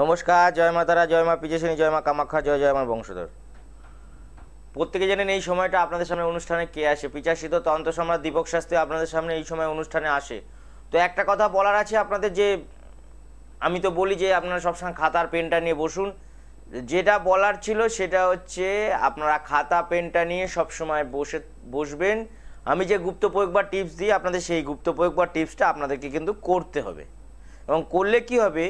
নমস্কার জয় মা তারা জয় মা পিজেশনী জয় মা কামাখ্যা জয় জয় মা বংশধর প্রত্যেকে জানেন এই সময়টা আপনাদের সামনে অনুষ্ঠানে কে আসে পিচাশিত তন্ত্র সম্রাট দীপক শাস্ত্রী আপনাদের সামনে এই সময় অনুষ্ঠানে আসে তো একটা কথা বলার আছে আপনাদের যে আমি তো বলি যে আপনারা সবসময় খাতার পেনটা নিয়ে বসুন যেটা বলার ছিল সেটা হচ্ছে আপনারা খাতা পেনটা নিয়ে সবসময় বসে বসবেন আমি যে গুপ্ত প্রয়োগ বা টিপস দিই আপনাদের সেই গুপ্ত প্রয়োগ বা টিপসটা আপনাদেরকে কিন্তু করতে হবে এবং করলে কি হবে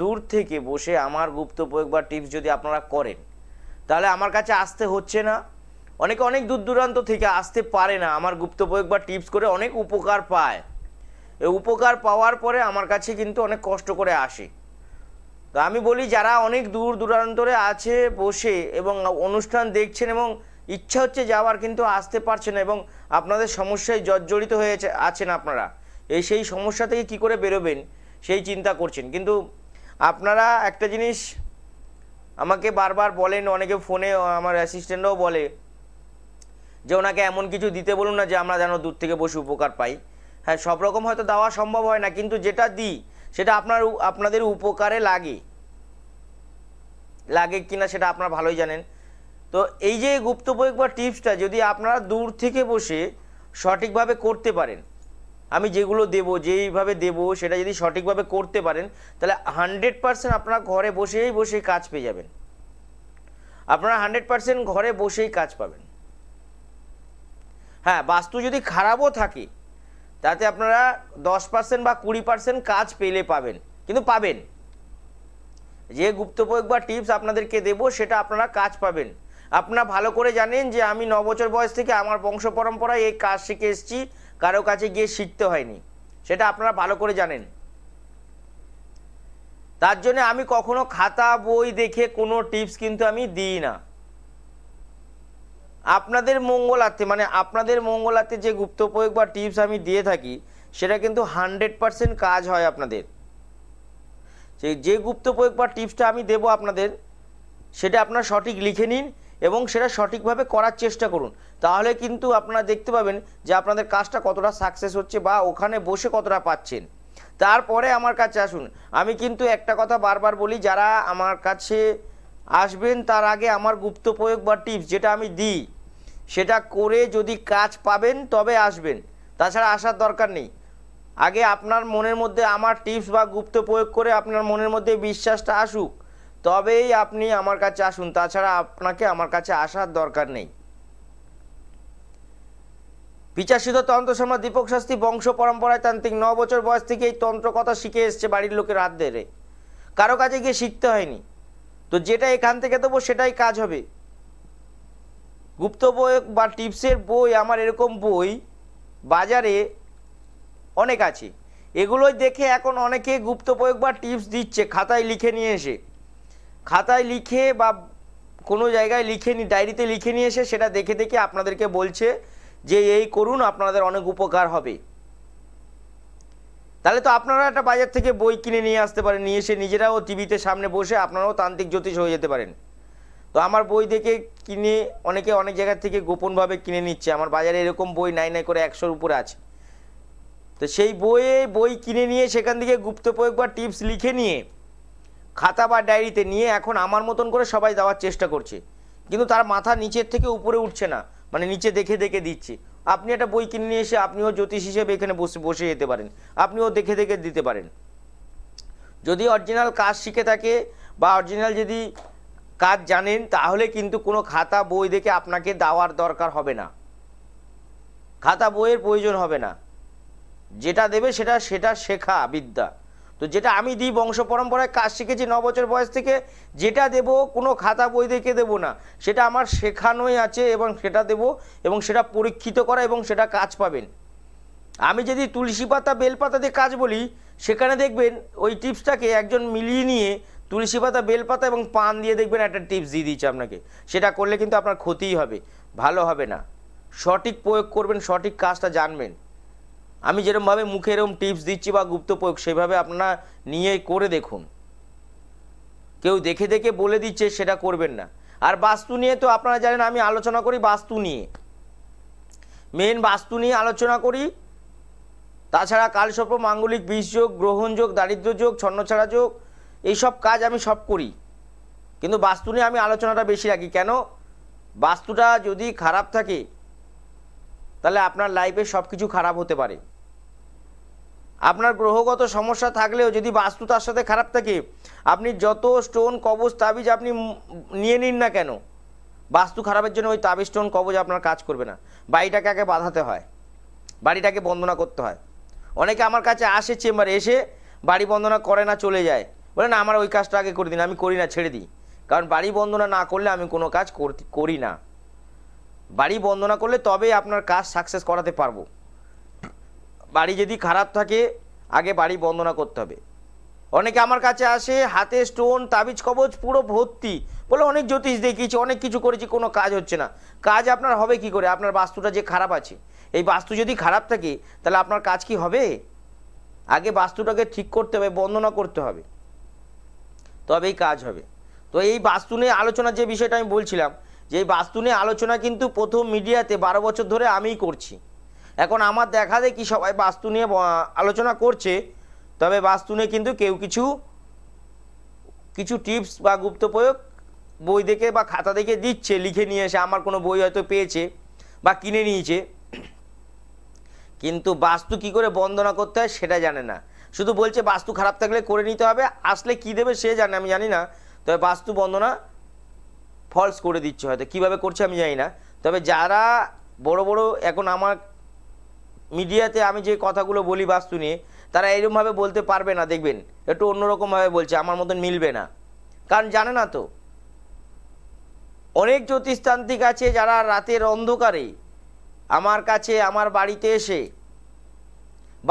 দূর থেকে বসে আমার গুপ্ত প্রয়োগ বা টিপস যদি আপনারা করেন তাহলে আমার কাছে আসতে হচ্ছে না অনেকে অনেক দূর দূরান্ত থেকে আসতে পারে না আমার গুপ্ত প্রয়োগ বা টিপস করে অনেক উপকার পায় এই উপকার পাওয়ার পরে আমার কাছে কিন্তু অনেক কষ্ট করে আসে তো আমি বলি যারা অনেক দূর দূরান্তরে আছে বসে এবং অনুষ্ঠান দেখছেন এবং ইচ্ছা হচ্ছে যাওয়ার কিন্তু আসতে পারছেন এবং আপনাদের সমস্যায় জর্জরিত হয়েছে আছেন আপনারা এই সেই সমস্যা থেকে কি করে বেরোবেন সেই চিন্তা করছেন কিন্তু আপনারা একটা জিনিস আমাকে বারবার বলেন অনেকে ফোনে আমার অ্যাসিস্ট্যান্টও বলে যে ওনাকে এমন কিছু দিতে বলুন না যে আমরা যেন দূর থেকে বসে উপকার পাই হ্যাঁ সব রকম হয়তো দেওয়া সম্ভব হয় না কিন্তু যেটা দিই সেটা আপনার আপনাদের উপকারে লাগে লাগে কিনা সেটা আপনারা ভালোই জানেন তো এই যে গুপ্ত প্রয়োগ বা টিপসটা যদি আপনারা দূর থেকে বসে সঠিকভাবে করতে পারেন আমি যেগুলো দেব যেইভাবে দেব সেটা যদি সঠিকভাবে করতে পারেন তাহলে হান্ড্রেড পারসেন্ট আপনারা ঘরে বসেই বসেই কাজ পেয়ে যাবেন আপনারা হান্ড্রেড পারসেন্ট ঘরে বসেই কাজ পাবেন হ্যাঁ বাস্তু যদি খারাপও থাকে তাতে আপনারা দশ পার্সেন্ট বা কুড়ি পার্সেন্ট কাজ পেলে পাবেন কিন্তু পাবেন যে গুপ্তপয়োগ বা টিপস আপনাদেরকে দেব সেটা আপনারা কাজ পাবেন আপনারা ভালো করে জানেন যে আমি ন বছর বয়স থেকে আমার বংশ পরম্পরায় এই কাজ শিখে এসেছি কারো কাছে গিয়ে শিখতে হয়নি সেটা আপনারা ভালো করে জানেন তার জন্য আমি কখনো খাতা বই দেখে কোনো টিপস কিন্তু আমি দিই না আপনাদের মঙ্গলার্থে মানে আপনাদের মঙ্গলার্থে যে গুপ্ত প্রয়োগ বা টিপস আমি দিয়ে থাকি সেটা কিন্তু হান্ড্রেড পারসেন্ট কাজ হয় আপনাদের যে গুপ্ত প্রয়োগ বা টিপসটা আমি দেব আপনাদের সেটা আপনার সঠিক লিখে নিন এবং সেটা সঠিকভাবে করার চেষ্টা করুন তাহলে কিন্তু আপনারা দেখতে পাবেন যে আপনাদের কাজটা কতটা সাকসেস হচ্ছে বা ওখানে বসে কতটা পাচ্ছেন তারপরে আমার কাছে আসুন আমি কিন্তু একটা কথা বারবার বলি যারা আমার কাছে আসবেন তার আগে আমার গুপ্ত প্রয়োগ বা টিপস যেটা আমি দিই সেটা করে যদি কাজ পাবেন তবে আসবেন তাছাড়া আসার দরকার নেই আগে আপনার মনের মধ্যে আমার টিপস বা গুপ্ত প্রয়োগ করে আপনার মনের মধ্যে বিশ্বাসটা আসুক তবেই আপনি আমার কাছে আসুন তাছাড়া আপনাকে আমার কাছে আসার দরকার নেই বিচারসিদ্ধ তন্ত্র সম্রাট দীপক শাস্তি বংশ পরম্পরায় তান্ত্রিক ন বছর বয়স থেকে এই তন্ত্র কথা শিখে এসছে বাড়ির লোকের হাত ধরে কারো কাছে গিয়ে শিখতে হয়নি তো যেটা এখান থেকে দেবো সেটাই কাজ হবে গুপ্ত বই বা টিপসের বই আমার এরকম বই বাজারে অনেক আছে এগুলোই দেখে এখন অনেকে গুপ্ত প্রয়োগ বা টিপস দিচ্ছে খাতায় লিখে নিয়ে এসে খাতায় লিখে বা কোনো জায়গায় লিখে নি ডায়েরিতে লিখে নিয়ে এসে সেটা দেখে দেখে আপনাদেরকে বলছে যে এই করুন আপনাদের অনেক উপকার হবে তাহলে তো আপনারা একটা বাজার থেকে বই কিনে নিয়ে আসতে পারেন নিয়ে এসে নিজেরাও টিভিতে সামনে বসে আপনারাও তান্ত্রিক জ্যোতিষ হয়ে যেতে পারেন তো আমার বই থেকে কিনে অনেকে অনেক জায়গার থেকে গোপনভাবে কিনে নিচ্ছে আমার বাজারে এরকম বই নাই নাই করে একশোর উপরে আছে তো সেই বইয়ে বই কিনে নিয়ে সেখান থেকে গুপ্ত প্রয়োগ বা টিপস লিখে নিয়ে খাতা বা ডায়েরিতে নিয়ে এখন আমার মতন করে সবাই দেওয়ার চেষ্টা করছে কিন্তু তার মাথা নিচের থেকে উপরে উঠছে না মানে নিচে দেখে দেখে দিচ্ছে আপনি একটা বই কিনে নিয়ে এসে আপনিও জ্যোতিষ হিসেবে এখানে বসে বসে যেতে পারেন আপনিও দেখে দেখে দিতে পারেন যদি অরিজিনাল কাজ শিখে থাকে বা অরিজিনাল যদি কাজ জানেন তাহলে কিন্তু কোনো খাতা বই দেখে আপনাকে দেওয়ার দরকার হবে না খাতা বইয়ের প্রয়োজন হবে না যেটা দেবে সেটা সেটা শেখা বিদ্যা তো যেটা আমি দিই বংশ পরম্পরায় কাজ শিখেছি ন বছর বয়স থেকে যেটা দেব কোনো খাতা বই দেখে দেব না সেটা আমার শেখানোই আছে এবং সেটা দেব এবং সেটা পরীক্ষিত করা এবং সেটা কাজ পাবেন আমি যদি তুলসী পাতা বেলপাতা দিয়ে কাজ বলি সেখানে দেখবেন ওই টিপসটাকে একজন মিলিয়ে নিয়ে তুলসী পাতা বেলপাতা এবং পান দিয়ে দেখবেন একটা টিপস দিয়ে দিচ্ছে আপনাকে সেটা করলে কিন্তু আপনার ক্ষতিই হবে ভালো হবে না সঠিক প্রয়োগ করবেন সঠিক কাজটা জানবেন আমি যেরকমভাবে মুখে এরকম টিপস দিচ্ছি বা গুপ্ত প্রয়োগ সেভাবে আপনারা নিয়ে করে দেখুন কেউ দেখে দেখে বলে দিচ্ছে সেটা করবেন না আর বাস্তু নিয়ে তো আপনারা জানেন আমি আলোচনা করি বাস্তু নিয়ে মেন বাস্তু নিয়ে আলোচনা করি তাছাড়া কালসর্প মাঙ্গলিক বিষযোগ গ্রহণযোগ দারিদ্রযোগ ছন্নছাড়া যোগ এইসব কাজ আমি সব করি কিন্তু বাস্তু নিয়ে আমি আলোচনাটা বেশি রাখি কেন বাস্তুটা যদি খারাপ থাকে তাহলে আপনার লাইফে সব কিছু খারাপ হতে পারে আপনার গ্রহগত সমস্যা থাকলেও যদি বাস্তু তার সাথে খারাপ থাকে আপনি যত স্টোন কবজ তাবিজ আপনি নিয়ে নিন না কেন বাস্তু খারাপের জন্য ওই তাবিজ স্টোন কবজ আপনার কাজ করবে না বাড়িটাকে আগে বাঁধাতে হয় বাড়িটাকে বন্দনা করতে হয় অনেকে আমার কাছে আসে চেম্বারে এসে বাড়ি বন্দনা করে না চলে যায় বলে না আমার ওই কাজটা আগে করে দিন আমি করি না ছেড়ে দিই কারণ বাড়ি বন্দনা না করলে আমি কোনো কাজ করি না বাড়ি বন্দনা করলে তবেই আপনার কাজ সাকসেস করাতে পারবো বাড়ি যদি খারাপ থাকে আগে বাড়ি বন্দনা করতে হবে অনেকে আমার কাছে আসে হাতে স্টোন তাবিজ কবচ পুরো ভর্তি বলে অনেক জ্যোতিষ দেখিয়েছি অনেক কিছু করেছি কোনো কাজ হচ্ছে না কাজ আপনার হবে কি করে আপনার বাস্তুটা যে খারাপ আছে এই বাস্তু যদি খারাপ থাকে তাহলে আপনার কাজ কি হবে আগে বাস্তুটাকে ঠিক করতে হবে বন্দনা করতে হবে তবেই কাজ হবে তো এই বাস্তু নিয়ে আলোচনার যে বিষয়টা আমি বলছিলাম যে এই বাস্তু নিয়ে আলোচনা কিন্তু প্রথম মিডিয়াতে বারো বছর ধরে আমিই করছি এখন আমার দেখা দেখি সবাই বাস্তু নিয়ে আলোচনা করছে তবে বাস্তু নিয়ে কিন্তু কেউ কিছু কিছু টিপস বা গুপ্ত প্রয়োগ বই দেখে বা খাতা দেখে দিচ্ছে লিখে নিয়ে এসে আমার কোনো বই হয়তো পেয়েছে বা কিনে নিয়েছে কিন্তু বাস্তু কি করে বন্দনা করতে হয় সেটা জানে না শুধু বলছে বাস্তু খারাপ থাকলে করে নিতে হবে আসলে কি দেবে সে জানে আমি জানি না তবে বাস্তু বন্দনা ফলস করে দিচ্ছে হয়তো কিভাবে করছে আমি জানি না তবে যারা বড় বড় এখন আমার মিডিয়াতে আমি যে কথাগুলো বলি বাস্তু নিয়ে তারা এরকমভাবে বলতে পারবে না দেখবেন একটু অন্যরকমভাবে বলছে আমার মতন মিলবে না কারণ জানে না তো অনেক জ্যোতিষতান্ত্রিক আছে যারা রাতের অন্ধকারে আমার কাছে আমার বাড়িতে এসে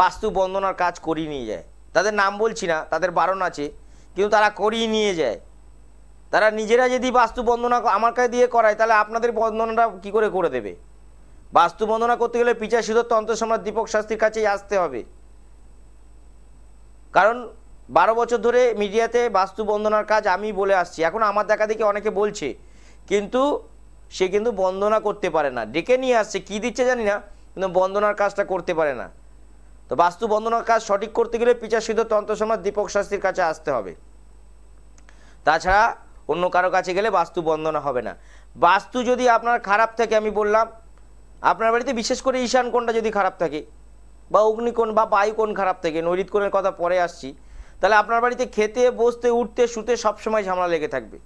বাস্তু বন্দনার কাজ করিয়ে নিয়ে যায় তাদের নাম বলছি না তাদের বারণ আছে কিন্তু তারা করিয়ে নিয়ে যায় তারা নিজেরা যদি বাস্তু বন্দনা আমার কাছে দিয়ে করায় তাহলে আপনাদের বন্দনাটা কি করে করে দেবে বাস্তু বন্দনা করতে গেলে পিচার সুদত্ত সম্রাট দীপক শাস্ত্রীর কাছেই আসতে হবে কারণ বারো বছর ধরে মিডিয়াতে বাস্তু বন্দনার কাজ আমি বলে আসছি এখন আমার দেখা দেখি অনেকে বলছে কিন্তু সে কিন্তু বন্দনা করতে পারে না ডেকে নিয়ে আসছে কি দিচ্ছে জানি না কিন্তু বন্দনার কাজটা করতে পারে না তো বাস্তু বন্দনার কাজ সঠিক করতে গেলে পিচার সিদ্ধ সম্রাট দীপক শাস্ত্রীর কাছে আসতে হবে তাছাড়া অন্য কারো কাছে গেলে বাস্তু বন্দনা হবে না বাস্তু যদি আপনার খারাপ থাকে আমি বললাম আপনার বাড়িতে বিশেষ করে ঈশান কোণটা যদি খারাপ থাকে বা অগ্নিকোণ বা বায়ুকোণ খারাপ থাকে নৈরিত কোণের কথা পরে আসছি তাহলে আপনার বাড়িতে খেতে বসতে উঠতে শুতে সবসময় ঝামেলা লেগে থাকবে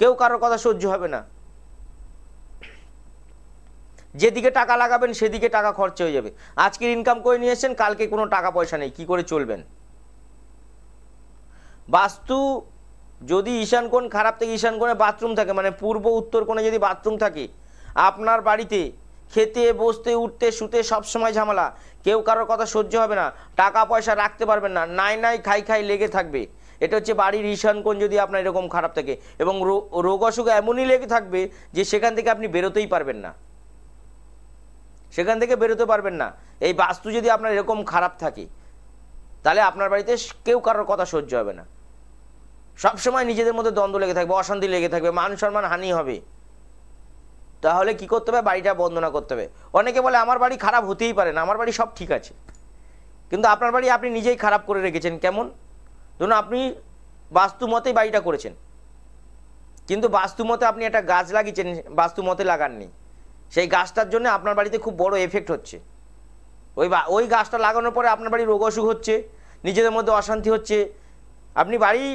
কেউ কারোর কথা সহ্য হবে না যেদিকে টাকা লাগাবেন সেদিকে টাকা খরচ হয়ে যাবে আজকের ইনকাম করে নিয়ে এসেছেন কালকে কোনো টাকা পয়সা নেই কি করে চলবেন বাস্তু যদি ঈশান কোণ খারাপ থেকে ঈশান কোণে বাথরুম থাকে মানে পূর্ব উত্তর কোণে যদি বাথরুম থাকে আপনার বাড়িতে খেতে বসতে উঠতে শুতে সবসময় ঝামেলা কেউ কারোর কথা সহ্য হবে না টাকা পয়সা রাখতে পারবেন না নাই নাই খাই খাই লেগে থাকবে এটা হচ্ছে বাড়ির ঈশানকোণ যদি আপনার এরকম খারাপ থাকে এবং রোগ অসুখ এমনই লেগে থাকবে যে সেখান থেকে আপনি বেরোতেই পারবেন না সেখান থেকে বেরোতে পারবেন না এই বাস্তু যদি আপনার এরকম খারাপ থাকে তাহলে আপনার বাড়িতে কেউ কারোর কথা সহ্য হবে না সবসময় নিজেদের মধ্যে দ্বন্দ্ব লেগে থাকবে অশান্তি লেগে থাকবে মান সম্মান হানি হবে তাহলে কি করতে হবে বাড়িটা বন্দনা করতে হবে অনেকে বলে আমার বাড়ি খারাপ হতেই পারে না আমার বাড়ি সব ঠিক আছে কিন্তু আপনার বাড়ি আপনি নিজেই খারাপ করে রেখেছেন কেমন ধরুন আপনি বাস্তু মতেই বাড়িটা করেছেন কিন্তু বাস্তু মতে আপনি একটা গাছ লাগিয়েছেন বাস্তু মতে লাগাননি সেই গাছটার জন্য আপনার বাড়িতে খুব বড় এফেক্ট হচ্ছে ওই ওই গাছটা লাগানোর পরে আপনার বাড়ি রোগ অসুখ হচ্ছে নিজেদের মধ্যে অশান্তি হচ্ছে আপনি বাড়ি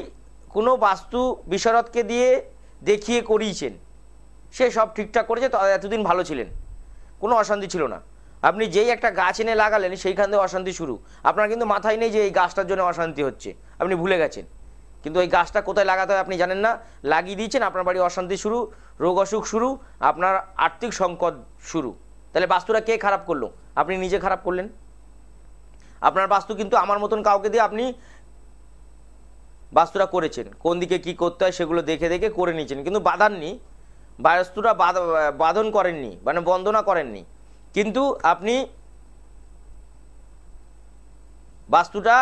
কোনো বাস্তু বিশারদকে দিয়ে দেখিয়ে করিয়েছেন সে সব ঠিকঠাক করেছে তো এতদিন ভালো ছিলেন কোনো অশান্তি ছিল না আপনি যেই একটা গাছ এনে লাগালেন সেইখান থেকে অশান্তি শুরু আপনার কিন্তু মাথায় নেই যে এই গাছটার জন্য অশান্তি হচ্ছে আপনি ভুলে গেছেন কিন্তু ওই গাছটা কোথায় লাগাতে হয় আপনি জানেন না লাগিয়ে দিয়েছেন আপনার বাড়ি অশান্তি শুরু রোগ অসুখ শুরু আপনার আর্থিক সংকট শুরু তাহলে বাস্তুটা কে খারাপ করলো আপনি নিজে খারাপ করলেন আপনার বাস্তু কিন্তু আমার মতন কাউকে দিয়ে আপনি বাস্তুরা করেছেন কোন দিকে কি করতে হয় সেগুলো দেখে দেখে করে নিয়েছেন কিন্তু বাধাননি বায়স্তুরা বাঁধন করেননি মানে বন্দনা করেননি কিন্তু আপনি বাস্তুটা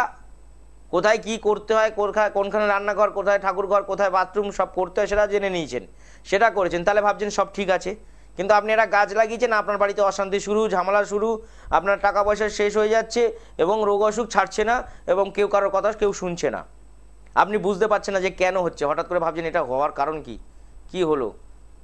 কোথায় কি করতে হয় কোনখানে রান্নাঘর কোথায় ঠাকুরঘর কোথায় বাথরুম সব করতে হয় সেটা জেনে নিয়েছেন সেটা করেছেন তাহলে ভাবছেন সব ঠিক আছে কিন্তু আপনি একটা গাছ লাগিয়েছেন আপনার বাড়িতে অশান্তি শুরু ঝামেলা শুরু আপনার টাকা পয়সা শেষ হয়ে যাচ্ছে এবং রোগ অসুখ ছাড়ছে না এবং কেউ কারোর কথা কেউ শুনছে না আপনি বুঝতে পারছেন না যে কেন হচ্ছে হঠাৎ করে ভাবছেন এটা হওয়ার কারণ কি কি হলো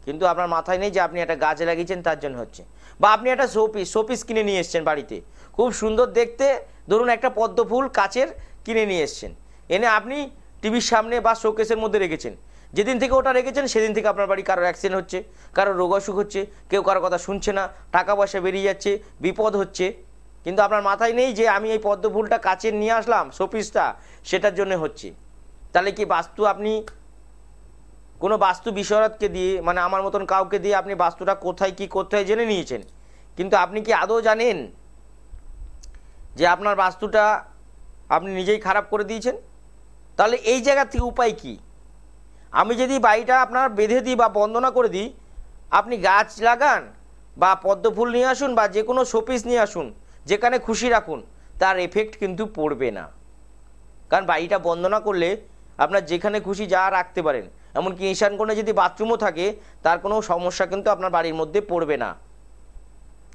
কিন্তু আপনার মাথায় নেই যে আপনি একটা গাছ লাগিয়েছেন তার জন্য হচ্ছে বা আপনি একটা শোপিস শোপিস কিনে নিয়ে এসছেন বাড়িতে খুব সুন্দর দেখতে ধরুন একটা পদ্ম ফুল কাচের কিনে নিয়ে এসছেন এনে আপনি টিভির সামনে বা শোকেসের মধ্যে রেখেছেন যেদিন থেকে ওটা রেখেছেন সেদিন থেকে আপনার বাড়ি কারোর অ্যাক্সিডেন্ট হচ্ছে কারোর রোগ অসুখ হচ্ছে কেউ কারো কথা শুনছে না টাকা পয়সা বেরিয়ে যাচ্ছে বিপদ হচ্ছে কিন্তু আপনার মাথায় নেই যে আমি এই পদ্ম ফুলটা কাচের নিয়ে আসলাম শোপিসটা সেটার জন্য হচ্ছে তাহলে কি বাস্তু আপনি কোনো বাস্তু বিশরদকে দিয়ে মানে আমার মতন কাউকে দিয়ে আপনি বাস্তুটা কোথায় কি করতে হয় জেনে নিয়েছেন কিন্তু আপনি কি আদৌ জানেন যে আপনার বাস্তুটা আপনি নিজেই খারাপ করে দিয়েছেন তাহলে এই জায়গা থেকে উপায় কি আমি যদি বাড়িটা আপনার বেঁধে দিই বা বন্দনা করে দিই আপনি গাছ লাগান বা পদ্ম ফুল নিয়ে আসুন বা যে কোনো শোপিস নিয়ে আসুন যেখানে খুশি রাখুন তার এফেক্ট কিন্তু পড়বে না কারণ বাড়িটা বন্দনা করলে আপনার যেখানে খুশি যা রাখতে পারেন এমনকি ঈশান কোণে যদি বাথরুমও থাকে তার কোনো সমস্যা কিন্তু আপনার বাড়ির মধ্যে পড়বে না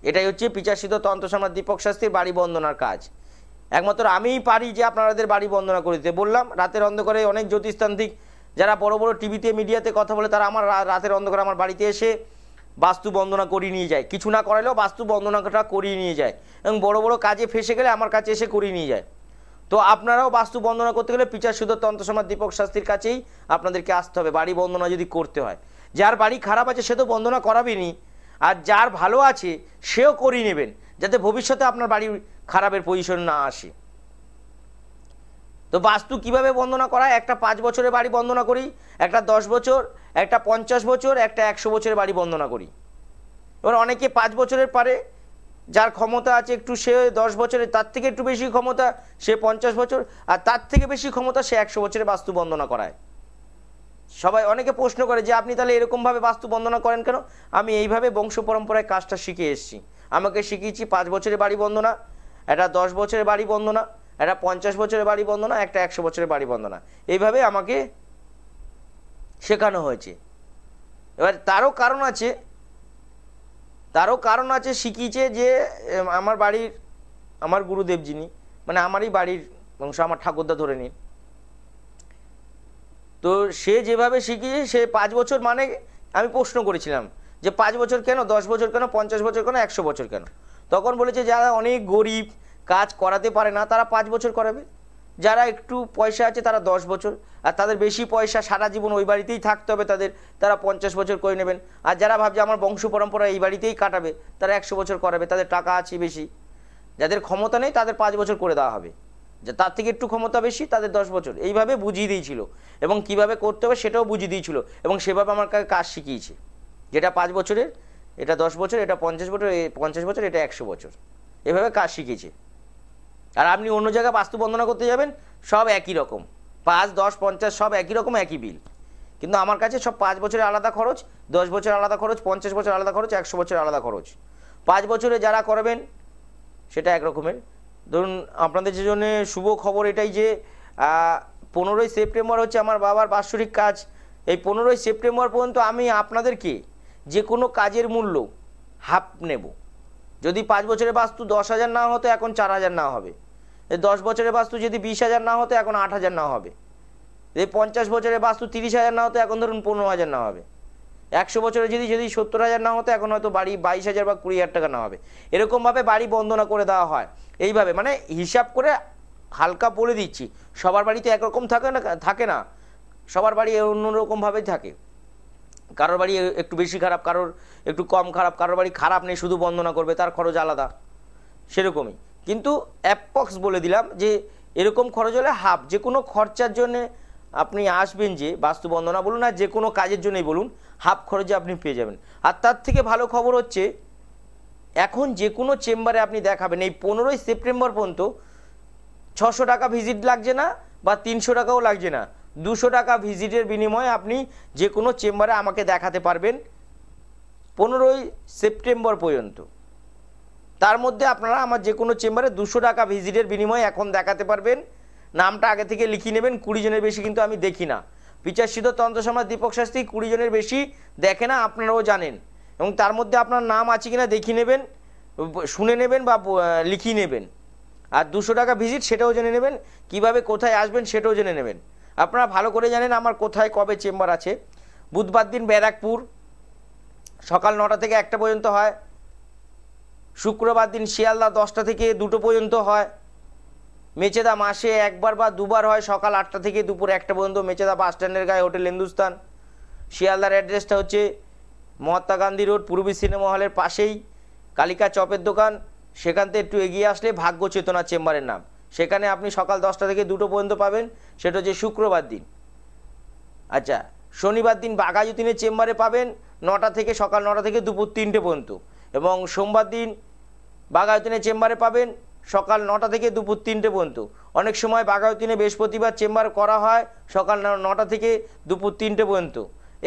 এটাই হচ্ছে পিচাশিত তন্ত্র সম্রাট দীপক শাস্ত্রীর বাড়ি বন্দনার কাজ একমাত্র আমিই পারি যে আপনাদের বাড়ি বন্দনা করে দিতে বললাম রাতের অন্ধকারে অনেক জ্যোতিষতান্ত্রিক যারা বড় বড় টিভিতে মিডিয়াতে কথা বলে তারা আমার রাতের অন্ধকারে আমার বাড়িতে এসে বাস্তু বন্দনা করিয়ে নিয়ে যায় কিছু না করালেও বাস্তু বন্দনাটা করিয়ে নিয়ে যায় এবং বড় বড় কাজে ফেসে গেলে আমার কাছে এসে করিয়ে নিয়ে যায় তো আপনারাও বাস্তু বন্দনা করতে গেলে পিচার সুদর তন্ত্রসমাজ দীপক শাস্ত্রীর কাছেই আপনাদেরকে আসতে হবে বাড়ি বন্দনা যদি করতে হয় যার বাড়ি খারাপ আছে সে তো বন্দনা করাবেনি আর যার ভালো আছে সেও করিয়ে নেবেন যাতে ভবিষ্যতে আপনার বাড়ি খারাপের পজিশন না আসে তো বাস্তু কিভাবে বন্দনা করা একটা পাঁচ বছরের বাড়ি বন্দনা করি একটা দশ বছর একটা পঞ্চাশ বছর একটা একশো বছরের বাড়ি বন্দনা করি এবার অনেকে পাঁচ বছরের পারে যার ক্ষমতা আছে একটু সে দশ বছরে তার থেকে একটু বেশি ক্ষমতা সে পঞ্চাশ বছর আর তার থেকে বেশি ক্ষমতা সে একশো বছরে বাস্তু বন্দনা করায় সবাই অনেকে প্রশ্ন করে যে আপনি তাহলে এরকমভাবে বাস্তু বন্দনা করেন কেন আমি এইভাবে বংশ পরম্পরায় কাজটা শিখে এসেছি আমাকে শিখিয়েছি পাঁচ বছরের বাড়ি বন্দনা একটা দশ বছরের বাড়ি বন্দনা একটা পঞ্চাশ বছরের বাড়ি বন্দনা একটা একশো বছরের বাড়ি বন্দনা এইভাবে আমাকে শেখানো হয়েছে এবার তারও কারণ আছে তারও কারণ আছে শিখিয়েছে যে আমার বাড়ির আমার গুরুদেব যিনি মানে আমারই বাড়ির বংশ আমার ঠাকুরদা ধরে নিন তো সে যেভাবে শিখিয়েছে সে পাঁচ বছর মানে আমি প্রশ্ন করেছিলাম যে পাঁচ বছর কেন দশ বছর কেন পঞ্চাশ বছর কেন একশো বছর কেন তখন বলেছে যারা অনেক গরিব কাজ করাতে পারে না তারা পাঁচ বছর করাবে যারা একটু পয়সা আছে তারা দশ বছর আর তাদের বেশি পয়সা সারা জীবন ওই বাড়িতেই থাকতে হবে তাদের তারা পঞ্চাশ বছর করে নেবেন আর যারা ভাবছে আমার বংশ পরম্পরা এই বাড়িতেই কাটাবে তারা একশো বছর করাবে তাদের টাকা আছে বেশি যাদের ক্ষমতা নেই তাদের পাঁচ বছর করে দেওয়া হবে যে তার থেকে একটু ক্ষমতা বেশি তাদের দশ বছর এইভাবে বুঝিয়ে দিয়েছিল এবং কিভাবে করতে হবে সেটাও বুঝিয়ে দিয়েছিল এবং সেভাবে আমার কাছে কাজ শিখিয়েছে যেটা পাঁচ বছরের এটা দশ বছর এটা পঞ্চাশ বছর পঞ্চাশ বছর এটা একশো বছর এভাবে কাজ শিখিয়েছে আর আপনি অন্য জায়গায় বাস্তু বন্দনা করতে যাবেন সব একই রকম পাঁচ দশ পঞ্চাশ সব একই রকম একই বিল কিন্তু আমার কাছে সব পাঁচ বছরের আলাদা খরচ দশ বছর আলাদা খরচ পঞ্চাশ বছর আলাদা খরচ একশো বছর আলাদা খরচ পাঁচ বছরে যারা করবেন সেটা একরকমের ধরুন আপনাদের জন্য শুভ খবর এটাই যে পনেরোই সেপ্টেম্বর হচ্ছে আমার বাবার বাৎসরিক কাজ এই পনেরোই সেপ্টেম্বর পর্যন্ত আমি আপনাদেরকে যে কোনো কাজের মূল্য হাফ নেব যদি পাঁচ বছরের বাস্তু দশ হাজার না হতো এখন চার হাজার না হবে দশ বছরের বাস্তু যদি বিশ হাজার না হতো এখন আট হাজার না হবে যদি পঞ্চাশ বছরের বাস্তু তিরিশ হাজার না হতো এখন ধরুন পনেরো হাজার না হবে একশো বছরে যদি যদি সত্তর হাজার না হতো এখন হয়তো বাড়ি বাইশ হাজার বা কুড়ি হাজার টাকা না হবে এরকমভাবে বাড়ি বন্দনা করে দেওয়া হয় এইভাবে মানে হিসাব করে হালকা বলে দিচ্ছি সবার বাড়িতে একরকম থাকে না থাকে না সবার বাড়ি রকমভাবেই থাকে কারোর বাড়ি একটু বেশি খারাপ কারোর একটু কম খারাপ কারোর বাড়ি খারাপ নেই শুধু বন্দনা করবে তার খরচ আলাদা সেরকমই কিন্তু অ্যাপক্স বলে দিলাম যে এরকম খরচ হলে হাফ যে কোনো খরচার জন্যে আপনি আসবেন যে বাস্তু বন্দনা বলুন আর যে কোনো কাজের জন্যই বলুন হাফ খরচে আপনি পেয়ে যাবেন আর তার থেকে ভালো খবর হচ্ছে এখন যে কোনো চেম্বারে আপনি দেখাবেন এই পনেরোই সেপ্টেম্বর পর্যন্ত ছশো টাকা ভিজিট লাগছে না বা তিনশো টাকাও লাগছে না দুশো টাকা ভিজিটের বিনিময়ে আপনি যে কোনো চেম্বারে আমাকে দেখাতে পারবেন পনেরোই সেপ্টেম্বর পর্যন্ত তার মধ্যে আপনারা আমার যে কোনো চেম্বারে দুশো টাকা ভিজিটের বিনিময়ে এখন দেখাতে পারবেন নামটা আগে থেকে লিখিয়ে নেবেন কুড়ি জনের বেশি কিন্তু আমি দেখি না তন্ত্র সমাজ দীপক শাস্ত্রী কুড়ি জনের বেশি দেখে না আপনারাও জানেন এবং তার মধ্যে আপনার নাম আছে কিনা দেখিয়ে নেবেন শুনে নেবেন বা লিখিয়ে নেবেন আর দুশো টাকা ভিজিট সেটাও জেনে নেবেন কিভাবে কোথায় আসবেন সেটাও জেনে নেবেন আপনারা ভালো করে জানেন আমার কোথায় কবে চেম্বার আছে বুধবার দিন ব্যারাকপুর সকাল নটা থেকে একটা পর্যন্ত হয় শুক্রবার দিন শিয়ালদা দশটা থেকে দুটো পর্যন্ত হয় মেচেদা মাসে একবার বা দুবার হয় সকাল আটটা থেকে দুপুর একটা পর্যন্ত মেচেদা বাস স্ট্যান্ডের গায়ে হোটেল হিন্দুস্তান শিয়ালদার অ্যাড্রেসটা হচ্ছে মহাত্মা গান্ধী রোড পূর্বী সিনেমা হলের পাশেই কালিকা চপের দোকান সেখান থেকে একটু এগিয়ে আসলে ভাগ্য চেতনা চেম্বারের নাম সেখানে আপনি সকাল দশটা থেকে দুটো পর্যন্ত পাবেন সেটা হচ্ছে শুক্রবার দিন আচ্ছা শনিবার দিন বাঘাযতীনের চেম্বারে পাবেন নটা থেকে সকাল নটা থেকে দুপুর তিনটে পর্যন্ত এবং সোমবার দিন বাঘায়তিনের চেম্বারে পাবেন সকাল নটা থেকে দুপুর তিনটে পর্যন্ত অনেক সময় বাঘায়তিনে বৃহস্পতিবার চেম্বার করা হয় সকাল নটা থেকে দুপুর তিনটে পর্যন্ত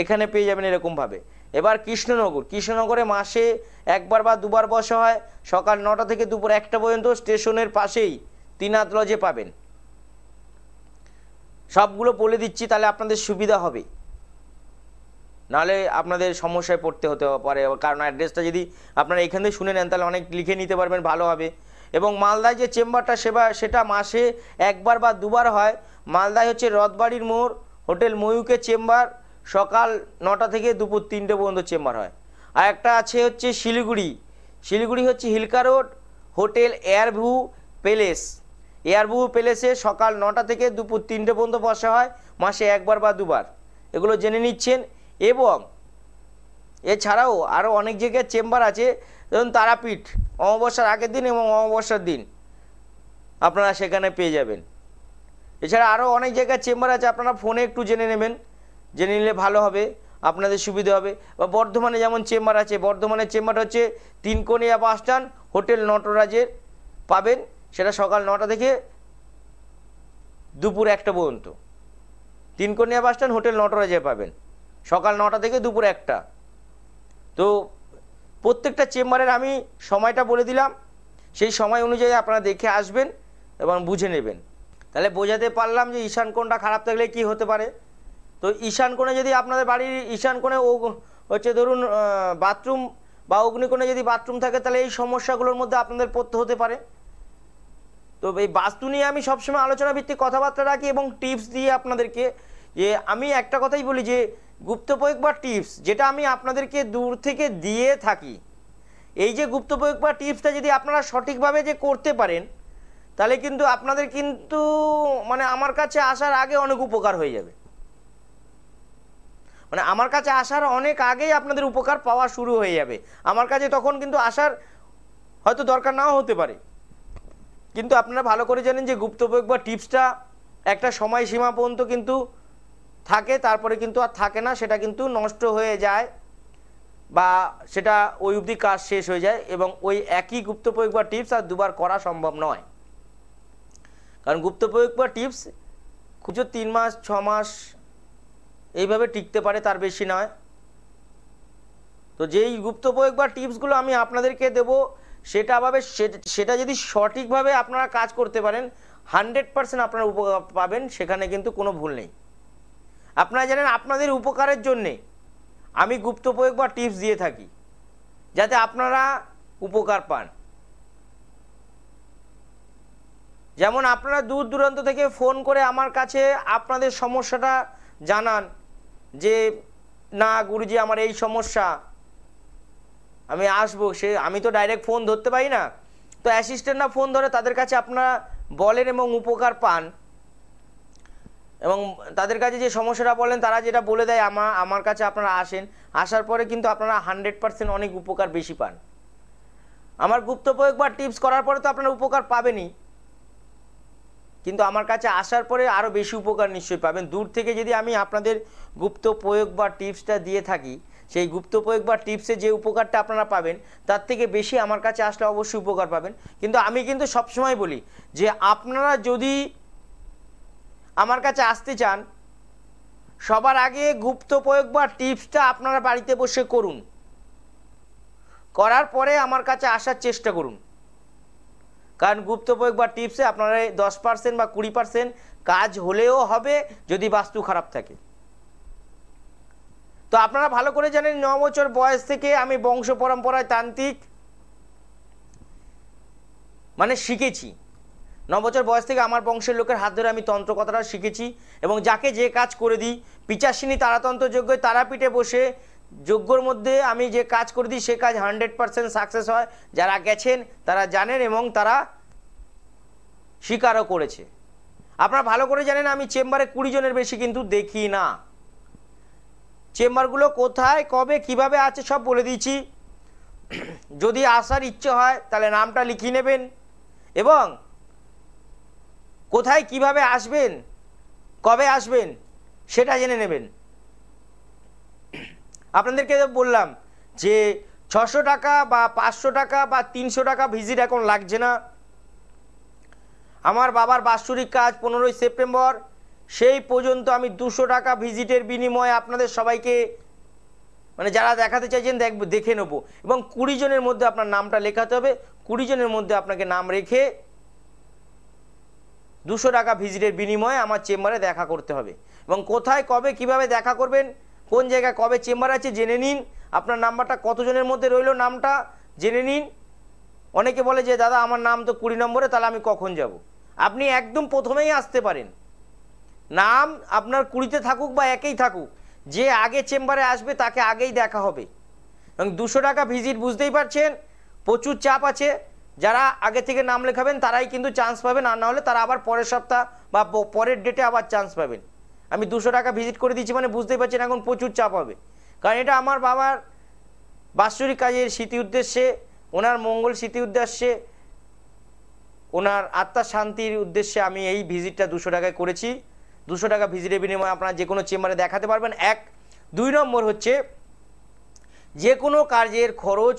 এখানে পেয়ে যাবেন এরকমভাবে এবার কৃষ্ণনগর কৃষ্ণনগরে মাসে একবার বা দুবার বসা হয় সকাল নটা থেকে দুপুর একটা পর্যন্ত স্টেশনের পাশেই তিনাত লজে পাবেন সবগুলো বলে দিচ্ছি তাহলে আপনাদের সুবিধা হবে নাহলে আপনাদের সমস্যায় পড়তে হতে পারে কারণ অ্যাড্রেসটা যদি আপনারা এখান থেকে শুনে নেন তাহলে অনেক লিখে নিতে পারবেন ভালো হবে এবং মালদায় যে চেম্বারটা সেবা সেটা মাসে একবার বা দুবার হয় মালদায় হচ্ছে রথবাড়ির মোড় হোটেল ময়ুকে চেম্বার সকাল নটা থেকে দুপুর তিনটে পর্যন্ত চেম্বার হয় আর একটা আছে হচ্ছে শিলিগুড়ি শিলিগুড়ি হচ্ছে hill cart road hotel Airview palace Airview প্যালেসে সকাল নটা থেকে দুপুর তিনটে পর্যন্ত বসা হয় মাসে একবার বা দুবার এগুলো জেনে নিচ্ছেন এবং এছাড়াও আরও অনেক জায়গায় চেম্বার আছে যেমন তারাপীঠ অমাবস্যার আগের দিন এবং অমাবস্যার দিন আপনারা সেখানে পেয়ে যাবেন এছাড়া আরও অনেক জায়গায় চেম্বার আছে আপনারা ফোনে একটু জেনে নেবেন জেনে নিলে ভালো হবে আপনাদের সুবিধা হবে বা বর্ধমানে যেমন চেম্বার আছে বর্ধমানের চেম্বার হচ্ছে তিনকোনিয়া বাস স্ট্যান্ড হোটেল নটরাজের পাবেন সেটা সকাল নটা থেকে দুপুর একটা পর্যন্ত তিনকোনিয়া বাস স্ট্যান্ড হোটেল নটরাজে পাবেন সকাল নটা থেকে দুপুর একটা তো প্রত্যেকটা চেম্বারের আমি সময়টা বলে দিলাম সেই সময় অনুযায়ী আপনারা দেখে আসবেন এবং বুঝে নেবেন তাহলে বোঝাতে পারলাম যে ঈশান কোণটা খারাপ থাকলে কি হতে পারে তো ঈশান কোণে যদি আপনাদের বাড়ির ঈশান কোণে ও হচ্ছে ধরুন বাথরুম বা অগ্নিকোণে যদি বাথরুম থাকে তাহলে এই সমস্যাগুলোর মধ্যে আপনাদের পড়তে হতে পারে তো এই বাস্তু নিয়ে আমি সবসময় আলোচনা ভিত্তিক কথাবার্তা রাখি এবং টিপস দিয়ে আপনাদেরকে যে আমি একটা কথাই বলি যে গুপ্ত প্রয়োগ বা টিপস যেটা আমি আপনাদেরকে দূর থেকে দিয়ে থাকি এই যে গুপ্ত প্রয়োগ বা টিপসটা যদি আপনারা সঠিকভাবে যে করতে পারেন তাহলে কিন্তু আপনাদের কিন্তু মানে আমার কাছে আসার আগে অনেক উপকার হয়ে যাবে মানে আমার কাছে আসার অনেক আগেই আপনাদের উপকার পাওয়া শুরু হয়ে যাবে আমার কাছে তখন কিন্তু আসার হয়তো দরকার নাও হতে পারে কিন্তু আপনারা ভালো করে জানেন যে প্রয়োগ বা টিপসটা একটা সময়সীমা পর্যন্ত কিন্তু থাকে তারপরে কিন্তু আর থাকে না সেটা কিন্তু নষ্ট হয়ে যায় বা সেটা ওই অবধি কাজ শেষ হয়ে যায় এবং ওই একই গুপ্ত প্রয়োগ বা টিপস আর দুবার করা সম্ভব নয় কারণ গুপ্ত প্রয়োগ বা টিপস খুচরো তিন মাস ছ মাস এইভাবে টিকতে পারে তার বেশি নয় তো যেই গুপ্ত প্রয়োগ বা টিপসগুলো আমি আপনাদেরকে দেব সেটা ভাবে সেটা যদি সঠিকভাবে আপনারা কাজ করতে পারেন হান্ড্রেড পারসেন্ট আপনারা উপকার পাবেন সেখানে কিন্তু কোনো ভুল নেই আপনারা জানেন আপনাদের উপকারের জন্যে আমি গুপ্ত প্রয়োগ বা টিপস দিয়ে থাকি যাতে আপনারা উপকার পান যেমন আপনারা দূর দূরান্ত থেকে ফোন করে আমার কাছে আপনাদের সমস্যাটা জানান যে না গুরুজি আমার এই সমস্যা আমি আসবো সে আমি তো ডাইরেক্ট ফোন ধরতে পারি না তো অ্যাসিস্ট্যান্টরা ফোন ধরে তাদের কাছে আপনারা বলেন এবং উপকার পান এবং তাদের কাছে যে সমস্যাটা বলেন তারা যেটা বলে দেয় আমার আমার কাছে আপনারা আসেন আসার পরে কিন্তু আপনারা হান্ড্রেড পারসেন্ট অনেক উপকার বেশি পান আমার গুপ্ত প্রয়োগ বা টিপস করার পরে তো আপনারা উপকার পাবেনই কিন্তু আমার কাছে আসার পরে আরও বেশি উপকার নিশ্চয়ই পাবেন দূর থেকে যদি আমি আপনাদের গুপ্ত প্রয়োগ বা টিপসটা দিয়ে থাকি সেই গুপ্ত প্রয়োগ বা টিপসে যে উপকারটা আপনারা পাবেন তার থেকে বেশি আমার কাছে আসলে অবশ্যই উপকার পাবেন কিন্তু আমি কিন্তু সবসময় বলি যে আপনারা যদি আমার কাছে আসতে চান সবার আগে গুপ্ত প্রয়োগ বা টিপসটা আপনারা বাড়িতে বসে করুন করার পরে আমার কাছে আসার চেষ্টা করুন কারণ গুপ্ত প্রয়োগ বা টিপসে আপনারা দশ পার্সেন্ট বা কুড়ি পার্সেন্ট কাজ হলেও হবে যদি বাস্তু খারাপ থাকে তো আপনারা ভালো করে জানেন ন বছর বয়স থেকে আমি বংশ পরম্পরায় তান্ত্রিক মানে শিখেছি ন বছর বয়স থেকে আমার বংশের লোকের হাত ধরে আমি তন্ত্র কথাটা শিখেছি এবং যাকে যে কাজ করে দিই পিচাসিনী তারাতন্ত্র যোগ্য তারাপীঠে বসে যজ্ঞর মধ্যে আমি যে কাজ করে দিই সে কাজ হান্ড্রেড পারসেন্ট সাকসেস হয় যারা গেছেন তারা জানেন এবং তারা স্বীকারও করেছে আপনারা ভালো করে জানেন আমি চেম্বারে কুড়ি জনের বেশি কিন্তু দেখি না চেম্বারগুলো কোথায় কবে কিভাবে আছে সব বলে দিয়েছি যদি আসার ইচ্ছে হয় তাহলে নামটা লিখিয়ে নেবেন এবং কোথায় কিভাবে আসবেন কবে আসবেন সেটা জেনে নেবেন আপনাদেরকে বললাম যে ছশো টাকা বা পাঁচশো টাকা বা তিনশো টাকা ভিজিট এখন লাগছে না আমার বাবার বাৎসরিক কাজ পনেরোই সেপ্টেম্বর সেই পর্যন্ত আমি দুশো টাকা ভিজিটের বিনিময়ে আপনাদের সবাইকে মানে যারা দেখাতে চাইছেন দেখবো দেখে নেবো এবং কুড়ি জনের মধ্যে আপনার নামটা লেখাতে হবে কুড়ি জনের মধ্যে আপনাকে নাম রেখে দুশো টাকা ভিজিটের বিনিময়ে আমার চেম্বারে দেখা করতে হবে এবং কোথায় কবে কিভাবে দেখা করবেন কোন জায়গায় কবে চেম্বার আছে জেনে নিন আপনার নাম্বারটা কতজনের মধ্যে রইল নামটা জেনে নিন অনেকে বলে যে দাদা আমার নাম তো কুড়ি নম্বরে তাহলে আমি কখন যাব। আপনি একদম প্রথমেই আসতে পারেন নাম আপনার কুড়িতে থাকুক বা একেই থাকুক যে আগে চেম্বারে আসবে তাকে আগেই দেখা হবে এবং দুশো টাকা ভিজিট বুঝতেই পারছেন প্রচুর চাপ আছে যারা আগে থেকে নাম লেখাবেন তারাই কিন্তু চান্স পাবেন আর না হলে তারা আবার পরের সপ্তাহ বা পরের ডেটে আবার চান্স পাবেন আমি দুশো টাকা ভিজিট করে দিচ্ছি মানে বুঝতেই পারছেন এখন প্রচুর চাপ হবে কারণ এটা আমার বাবার বাৎসরিক কাজের স্মৃতি উদ্দেশ্যে ওনার মঙ্গল স্মৃতি উদ্দেশ্যে ওনার আত্মা শান্তির উদ্দেশ্যে আমি এই ভিজিটটা দুশো টাকায় করেছি দুশো টাকা ভিজিটের বিনিময়ে আপনারা যে কোনো চেম্বারে দেখাতে পারবেন এক দুই নম্বর হচ্ছে যে কোনো কাজের খরচ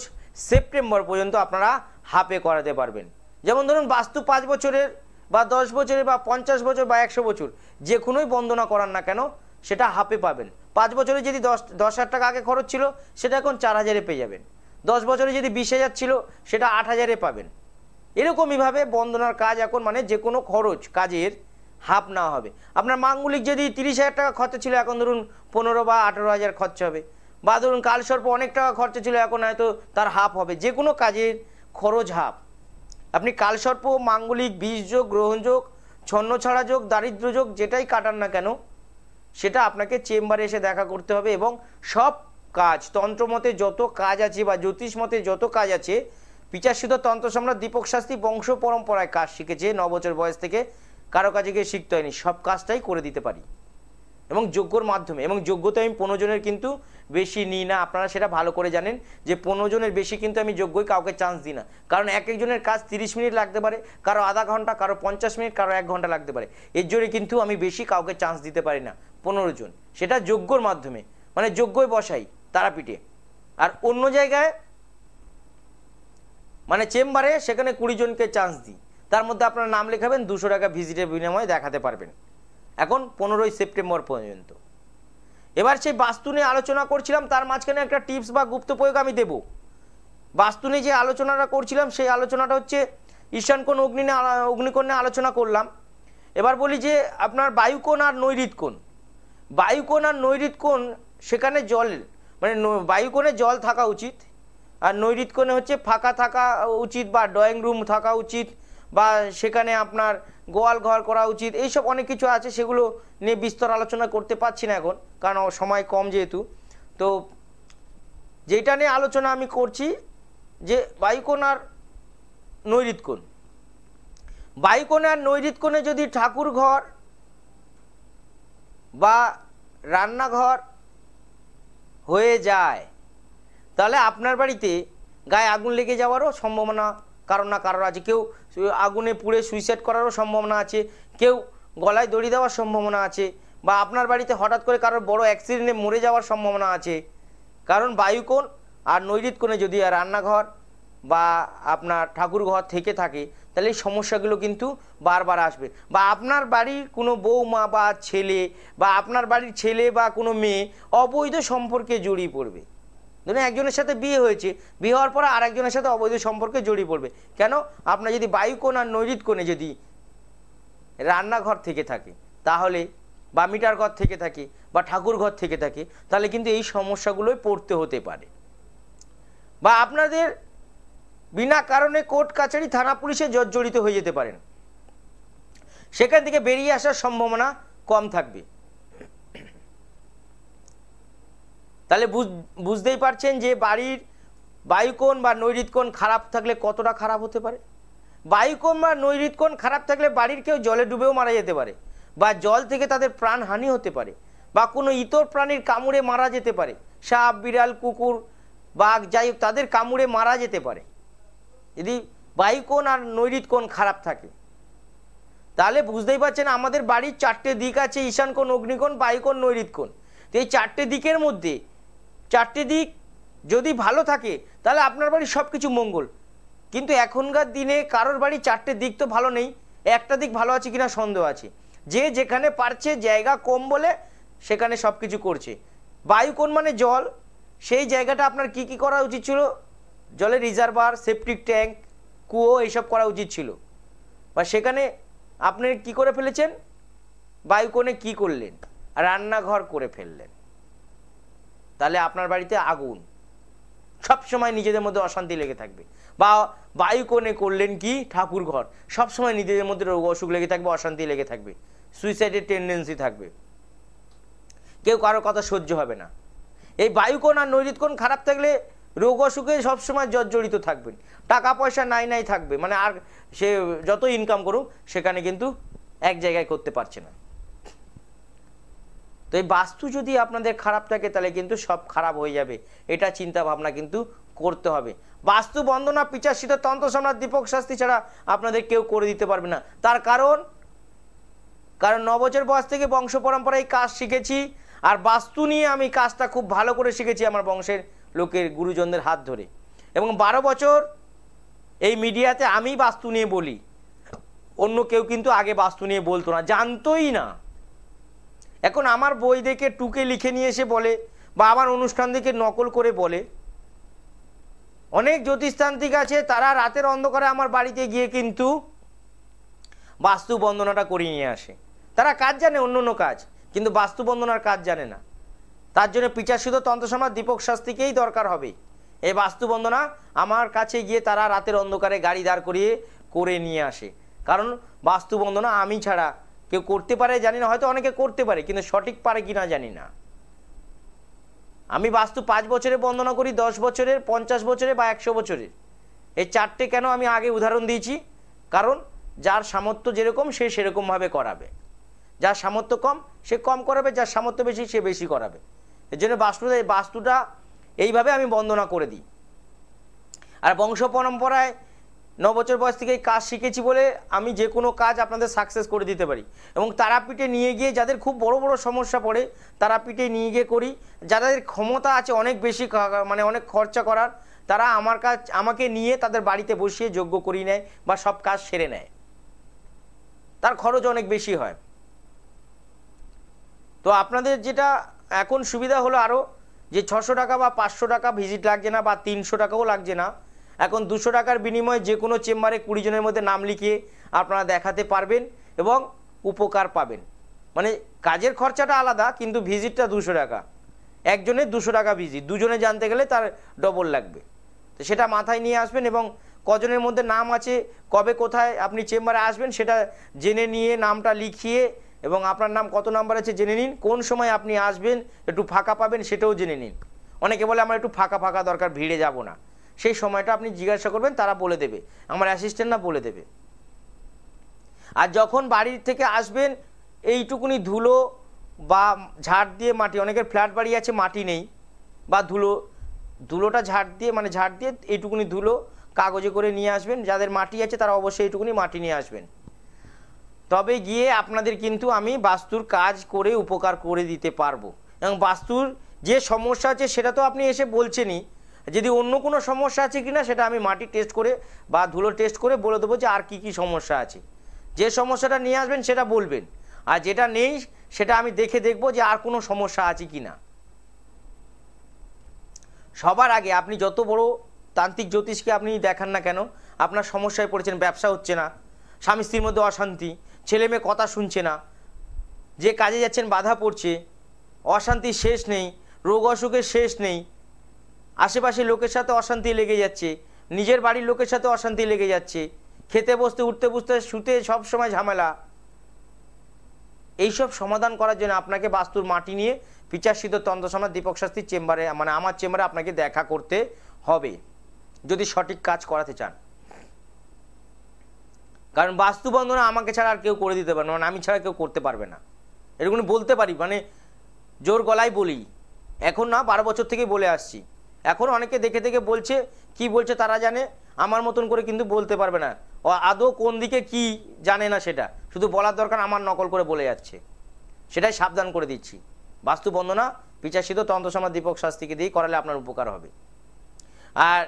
সেপ্টেম্বর পর্যন্ত আপনারা হাফে করাতে পারবেন যেমন ধরুন বাস্তু পাঁচ বছরের বা দশ বছরের বা পঞ্চাশ বছর বা একশো বছর যে কোনোই বন্দনা করার না কেন সেটা হাফে পাবেন পাঁচ বছরে যদি দশ দশ হাজার টাকা আগে খরচ ছিল সেটা এখন চার হাজারে পেয়ে যাবেন দশ বছরে যদি বিশ হাজার ছিল সেটা আট হাজারে পাবেন এরকমইভাবে বন্দনার কাজ এখন মানে যে কোনো খরচ কাজের হাফ না হবে আপনার মাঙ্গলিক যদি তিরিশ হাজার টাকা খরচা ছিল এখন ধরুন পনেরো বা আঠেরো হাজার খরচা হবে বা ধরুন কালসর্প অনেক টাকা খরচা ছিল এখন হয়তো তার হাফ হবে যে কোনো কাজের খরচ হাব আপনি কালসর্প মাঙ্গলিক বীজযোগ গ্রহণযোগ ছন্ন ছাড়া যোগ দারিদ্রযোগ যেটাই কাটান না কেন সেটা আপনাকে চেম্বারে এসে দেখা করতে হবে এবং সব কাজ তন্ত্রমতে যত কাজ আছে বা জ্যোতিষ মতে যত কাজ আছে পিচাশিত তন্ত্র সম্রাট দীপক শাস্ত্রী বংশ পরম্পরায় কাজ শিখেছে ন বছর বয়স থেকে কারো কাছে গিয়ে শিখতে হয়নি সব কাজটাই করে দিতে পারি এবং যোগ্যর মাধ্যমে এবং যোগ্যতা আমি পনেরো জনের কিন্তু বেশি নিই না আপনারা সেটা ভালো করে জানেন যে পনেরো জনের বেশি কিন্তু আমি যোগ্যই কাউকে চান্স দিই না কারণ এক একজনের কাজ তিরিশ মিনিট লাগতে পারে কারো আধা ঘন্টা কারো পঞ্চাশ মিনিট কারো এক ঘন্টা লাগতে পারে এর জন্য কিন্তু আমি বেশি কাউকে চান্স দিতে পারি না পনেরো জন সেটা যোগ্যর মাধ্যমে মানে যোগ্যই বসাই তারাপীঠে আর অন্য জায়গায় মানে চেম্বারে সেখানে কুড়ি জনকে চান্স দিই তার মধ্যে আপনার নাম লেখাবেন দুশো টাকা ভিজিটের বিনিময়ে দেখাতে পারবেন এখন পনেরোই সেপ্টেম্বর পর্যন্ত এবার সেই বাস্তু নিয়ে আলোচনা করছিলাম তার মাঝখানে একটা টিপস বা গুপ্ত প্রয়োগ আমি দেবো বাস্তু নিয়ে যে আলোচনাটা করছিলাম সেই আলোচনাটা হচ্ছে ঈশানকোণ অগ্নি অগ্নিকোণ আলোচনা করলাম এবার বলি যে আপনার বায়ুকোণ আর নৈরিতকোণ বায়ুকোণ আর নৈরিতকোণ সেখানে জল মানে বায়ুকোণে জল থাকা উচিত আর নৈরিতকোণে হচ্ছে ফাঁকা থাকা উচিত বা ড্রয়িং রুম থাকা উচিত বা সেখানে আপনার গোয়াল ঘর করা উচিত এইসব অনেক কিছু আছে সেগুলো নিয়ে বিস্তর আলোচনা করতে পারছি না এখন কারণ সময় কম যেহেতু তো যেটা নিয়ে আলোচনা আমি করছি যে বায়ুকোণ আর নৈরিতকোণ বায়ুকোণ আর নৈরিতকোণে যদি ঠাকুর ঘর বা রান্নাঘর হয়ে যায় তাহলে আপনার বাড়িতে গায়ে আগুন লেগে যাওয়ারও সম্ভাবনা কারণ না কারোর আছে কেউ আগুনে পুড়ে সুইসাইড করারও সম্ভাবনা আছে কেউ গলায় দড়ি দেওয়ার সম্ভাবনা আছে বা আপনার বাড়িতে হঠাৎ করে কারোর বড় অ্যাক্সিডেন্টে মরে যাওয়ার সম্ভাবনা আছে কারণ বায়ুকোণ আর নৈরিত কোণে যদি রান্নাঘর বা আপনার ঠাকুর ঘর থেকে থাকে তাহলে এই সমস্যাগুলো কিন্তু বারবার আসবে বা আপনার বাড়ির কোনো বৌমা বা ছেলে বা আপনার বাড়ির ছেলে বা কোনো মেয়ে অবৈধ সম্পর্কে জড়িয়ে পড়বে ধরুন একজনের সাথে বিয়ে হয়েছে বিয়ে হওয়ার পরে আর একজনের সাথে অবৈধ সম্পর্কে জড়িয়ে পড়বে কেন আপনার যদি বায়ু কোণ আর নৈরিত কোণে যদি রান্নাঘর থেকে থাকে তাহলে বা মিটার ঘর থেকে থাকে বা ঠাকুর ঘর থেকে থাকে তাহলে কিন্তু এই সমস্যাগুলোই পড়তে হতে পারে বা আপনাদের বিনা কারণে কোর্ট কাছারি থানা পুলিশে জর্জরিত হয়ে যেতে পারেন সেখান থেকে বেরিয়ে আসার সম্ভাবনা কম থাকবে তাহলে বুঝতেই পারছেন যে বাড়ির বায়ুকোণ বা নৈরিতকোণ খারাপ থাকলে কতটা খারাপ হতে পারে বায়ুকোণ বা নৈরিতকোণ খারাপ থাকলে বাড়ির কেউ জলে ডুবেও মারা যেতে পারে বা জল থেকে তাদের প্রাণ হানি হতে পারে বা কোনো ইতর প্রাণীর কামড়ে মারা যেতে পারে সাপ বিড়াল কুকুর বাঘ যাই হোক তাদের কামুড়ে মারা যেতে পারে যদি বায়ুকোণ আর নৈরিতকোণ খারাপ থাকে তাহলে বুঝতেই পারছেন আমাদের বাড়ির চারটে দিক আছে ঈশানকোণ অগ্নিকোণ বায়ুকোণ নৈরিতকোণ তো এই চারটে দিকের মধ্যে চারটি দিক যদি ভালো থাকে তাহলে আপনার বাড়ি সব কিছু মঙ্গল কিন্তু এখনকার দিনে কারোর বাড়ি চারটে দিক তো ভালো নেই একটা দিক ভালো আছে কিনা সন্দেহ আছে যে যেখানে পারছে জায়গা কম বলে সেখানে সব কিছু করছে বায়ু কোন মানে জল সেই জায়গাটা আপনার কি কি করা উচিত ছিল জলের রিজার্ভার সেপটিক ট্যাঙ্ক কুয়ো এইসব করা উচিত ছিল বা সেখানে আপনি কি করে ফেলেছেন বায়ুকোণে কি করলেন রান্নাঘর করে ফেললেন তাহলে আপনার বাড়িতে আগুন সব সময় নিজেদের মধ্যে অশান্তি লেগে থাকবে বা বায়ু কোণে করলেন কি ঠাকুর ঘর সব সময় নিজেদের মধ্যে রোগ অসুখ লেগে থাকবে অশান্তি লেগে থাকবে সুইসাইডের টেন্ডেন্সি থাকবে কেউ কারো কথা সহ্য হবে না এই বায়ুকোণ আর কোণ খারাপ থাকলে রোগ অসুখে সবসময় জর্জরিত থাকবেন টাকা পয়সা নাই নাই থাকবে মানে আর সে যত ইনকাম করুক সেখানে কিন্তু এক জায়গায় করতে পারছে না তো এই বাস্তু যদি আপনাদের খারাপ থাকে তাহলে কিন্তু সব খারাপ হয়ে যাবে এটা চিন্তা ভাবনা কিন্তু করতে হবে বাস্তু বন্দনা পিচাশিত তন্ত্র সম্রাট দীপক শাস্তি ছাড়া আপনাদের কেউ করে দিতে পারবে না তার কারণ কারণ ন বছর বয়স থেকে বংশ পরম্পরায় কাজ শিখেছি আর বাস্তু নিয়ে আমি কাজটা খুব ভালো করে শিখেছি আমার বংশের লোকের গুরুজনদের হাত ধরে এবং বারো বছর এই মিডিয়াতে আমি বাস্তু নিয়ে বলি অন্য কেউ কিন্তু আগে বাস্তু নিয়ে বলতো না জানতোই না এখন আমার বই দেখে টুকে লিখে নিয়ে এসে বলে বা আমার অনুষ্ঠান দেখে নকল করে বলে অনেক জ্যোতিষতান্ত্রিক আছে তারা রাতের অন্ধকারে আমার বাড়িতে গিয়ে কিন্তু বাস্তু বন্দনাটা করিয়ে নিয়ে আসে তারা কাজ জানে অন্য অন্য কাজ কিন্তু বাস্তু বন্দনার কাজ জানে না তার জন্য পিচাসুদ তন্ত্রসমাজ দীপক শাস্তিকেই দরকার হবে এই বাস্তু বন্দনা আমার কাছে গিয়ে তারা রাতের অন্ধকারে গাড়ি দাঁড় করিয়ে করে নিয়ে আসে কারণ বাস্তু বন্দনা আমি ছাড়া কেউ করতে পারে জানি না হয়তো অনেকে করতে পারে কিন্তু সঠিক পারে কি না জানি না আমি বাস্তু পাঁচ বছরে বন্দনা করি দশ বছরের পঞ্চাশ বছরে বা একশো বছরের এই চারটে কেন আমি আগে উদাহরণ দিয়েছি কারণ যার সামর্থ্য যেরকম সে সেরকমভাবে করাবে যার সামর্থ্য কম সে কম করাবে যার সামর্থ্য বেশি সে বেশি করাবে এর জন্য বাস্তুটা বাস্তুটা এইভাবে আমি বন্দনা করে দিই আর বংশ পরম্পরায় ন বছর বয়স থেকে এই কাজ শিখেছি বলে আমি যে কোনো কাজ আপনাদের সাকসেস করে দিতে পারি এবং তারাপীঠে নিয়ে গিয়ে যাদের খুব বড় বড় সমস্যা পড়ে তারাপীঠে নিয়ে গিয়ে করি যাদের ক্ষমতা আছে অনেক বেশি মানে অনেক খরচা করার তারা আমার কাজ আমাকে নিয়ে তাদের বাড়িতে বসিয়ে যোগ্য করি নেয় বা সব কাজ সেরে নেয় তার খরচ অনেক বেশি হয় তো আপনাদের যেটা এখন সুবিধা হলো আরও যে ছশো টাকা বা পাঁচশো টাকা ভিজিট লাগছে না বা তিনশো টাকাও লাগছে না এখন দুশো টাকার বিনিময়ে যে কোনো চেম্বারে কুড়ি জনের মধ্যে নাম লিখিয়ে আপনারা দেখাতে পারবেন এবং উপকার পাবেন মানে কাজের খরচাটা আলাদা কিন্তু ভিজিটটা দুশো টাকা একজনের দুশো টাকা ভিজিট দুজনে জানতে গেলে তার ডবল লাগবে তো সেটা মাথায় নিয়ে আসবেন এবং কজনের মধ্যে নাম আছে কবে কোথায় আপনি চেম্বারে আসবেন সেটা জেনে নিয়ে নামটা লিখিয়ে এবং আপনার নাম কত নাম্বার আছে জেনে নিন কোন সময় আপনি আসবেন একটু ফাঁকা পাবেন সেটাও জেনে নিন অনেকে বলে আমার একটু ফাঁকা ফাঁকা দরকার ভিড়ে যাব না সেই সময়টা আপনি জিজ্ঞাসা করবেন তারা বলে দেবে আমার অ্যাসিস্ট্যান্টরা বলে দেবে আর যখন বাড়ির থেকে আসবেন এইটুকুনি ধুলো বা ঝাড় দিয়ে মাটি অনেকের ফ্ল্যাট বাড়ি আছে মাটি নেই বা ধুলো ধুলোটা ঝাড় দিয়ে মানে ঝাড় দিয়ে এইটুকুনি ধুলো কাগজে করে নিয়ে আসবেন যাদের মাটি আছে তারা অবশ্যই এইটুকুনি মাটি নিয়ে আসবেন তবে গিয়ে আপনাদের কিন্তু আমি বাস্তুর কাজ করে উপকার করে দিতে পারবো এবং বাস্তুর যে সমস্যা আছে সেটা তো আপনি এসে বলছেনই যদি অন্য কোনো সমস্যা আছে কিনা সেটা আমি মাটি টেস্ট করে বা ধুলো টেস্ট করে বলে দেবো যে আর কি কি সমস্যা আছে যে সমস্যাটা নিয়ে আসবেন সেটা বলবেন আর যেটা নেই সেটা আমি দেখে দেখব যে আর কোনো সমস্যা আছে কি না সবার আগে আপনি যত বড় তান্ত্রিক জ্যোতিষকে আপনি দেখান না কেন আপনার সমস্যায় পড়েছেন ব্যবসা হচ্ছে না স্বামী স্ত্রীর মধ্যে অশান্তি ছেলে মেয়ে কথা শুনছে না যে কাজে যাচ্ছেন বাধা পড়ছে অশান্তির শেষ নেই রোগ অসুখের শেষ নেই আশেপাশে লোকের সাথে অশান্তি লেগে যাচ্ছে নিজের বাড়ির লোকের সাথে অশান্তি লেগে যাচ্ছে খেতে বসতে উঠতে বসতে শুতে সব সময় ঝামেলা এইসব সমাধান করার জন্য আপনাকে বাস্তুর মাটি নিয়ে পিচাশিত তন্ত্রসমাজ দীপক শাস্তির চেম্বারে মানে আমার চেম্বারে আপনাকে দেখা করতে হবে যদি সঠিক কাজ করাতে চান কারণ বাস্তু বন্ধনা আমাকে ছাড়া আর কেউ করে দিতে পারবে মানে আমি ছাড়া কেউ করতে পারবে না এরকম বলতে পারি মানে জোর গলায় বলি এখন না বারো বছর থেকে বলে আসছি এখন অনেকে দেখে দেখে বলছে কি বলছে তারা জানে আমার মতন করে কিন্তু বলতে পারবে না ও আদৌ কোন দিকে কি জানে না সেটা শুধু বলার দরকার আমার নকল করে বলে যাচ্ছে সেটাই সাবধান করে দিচ্ছি বাস্তু বন্দনা তন্ত্র সমাজ দীপক শাস্তিকে দিয়ে করালে আপনার উপকার হবে আর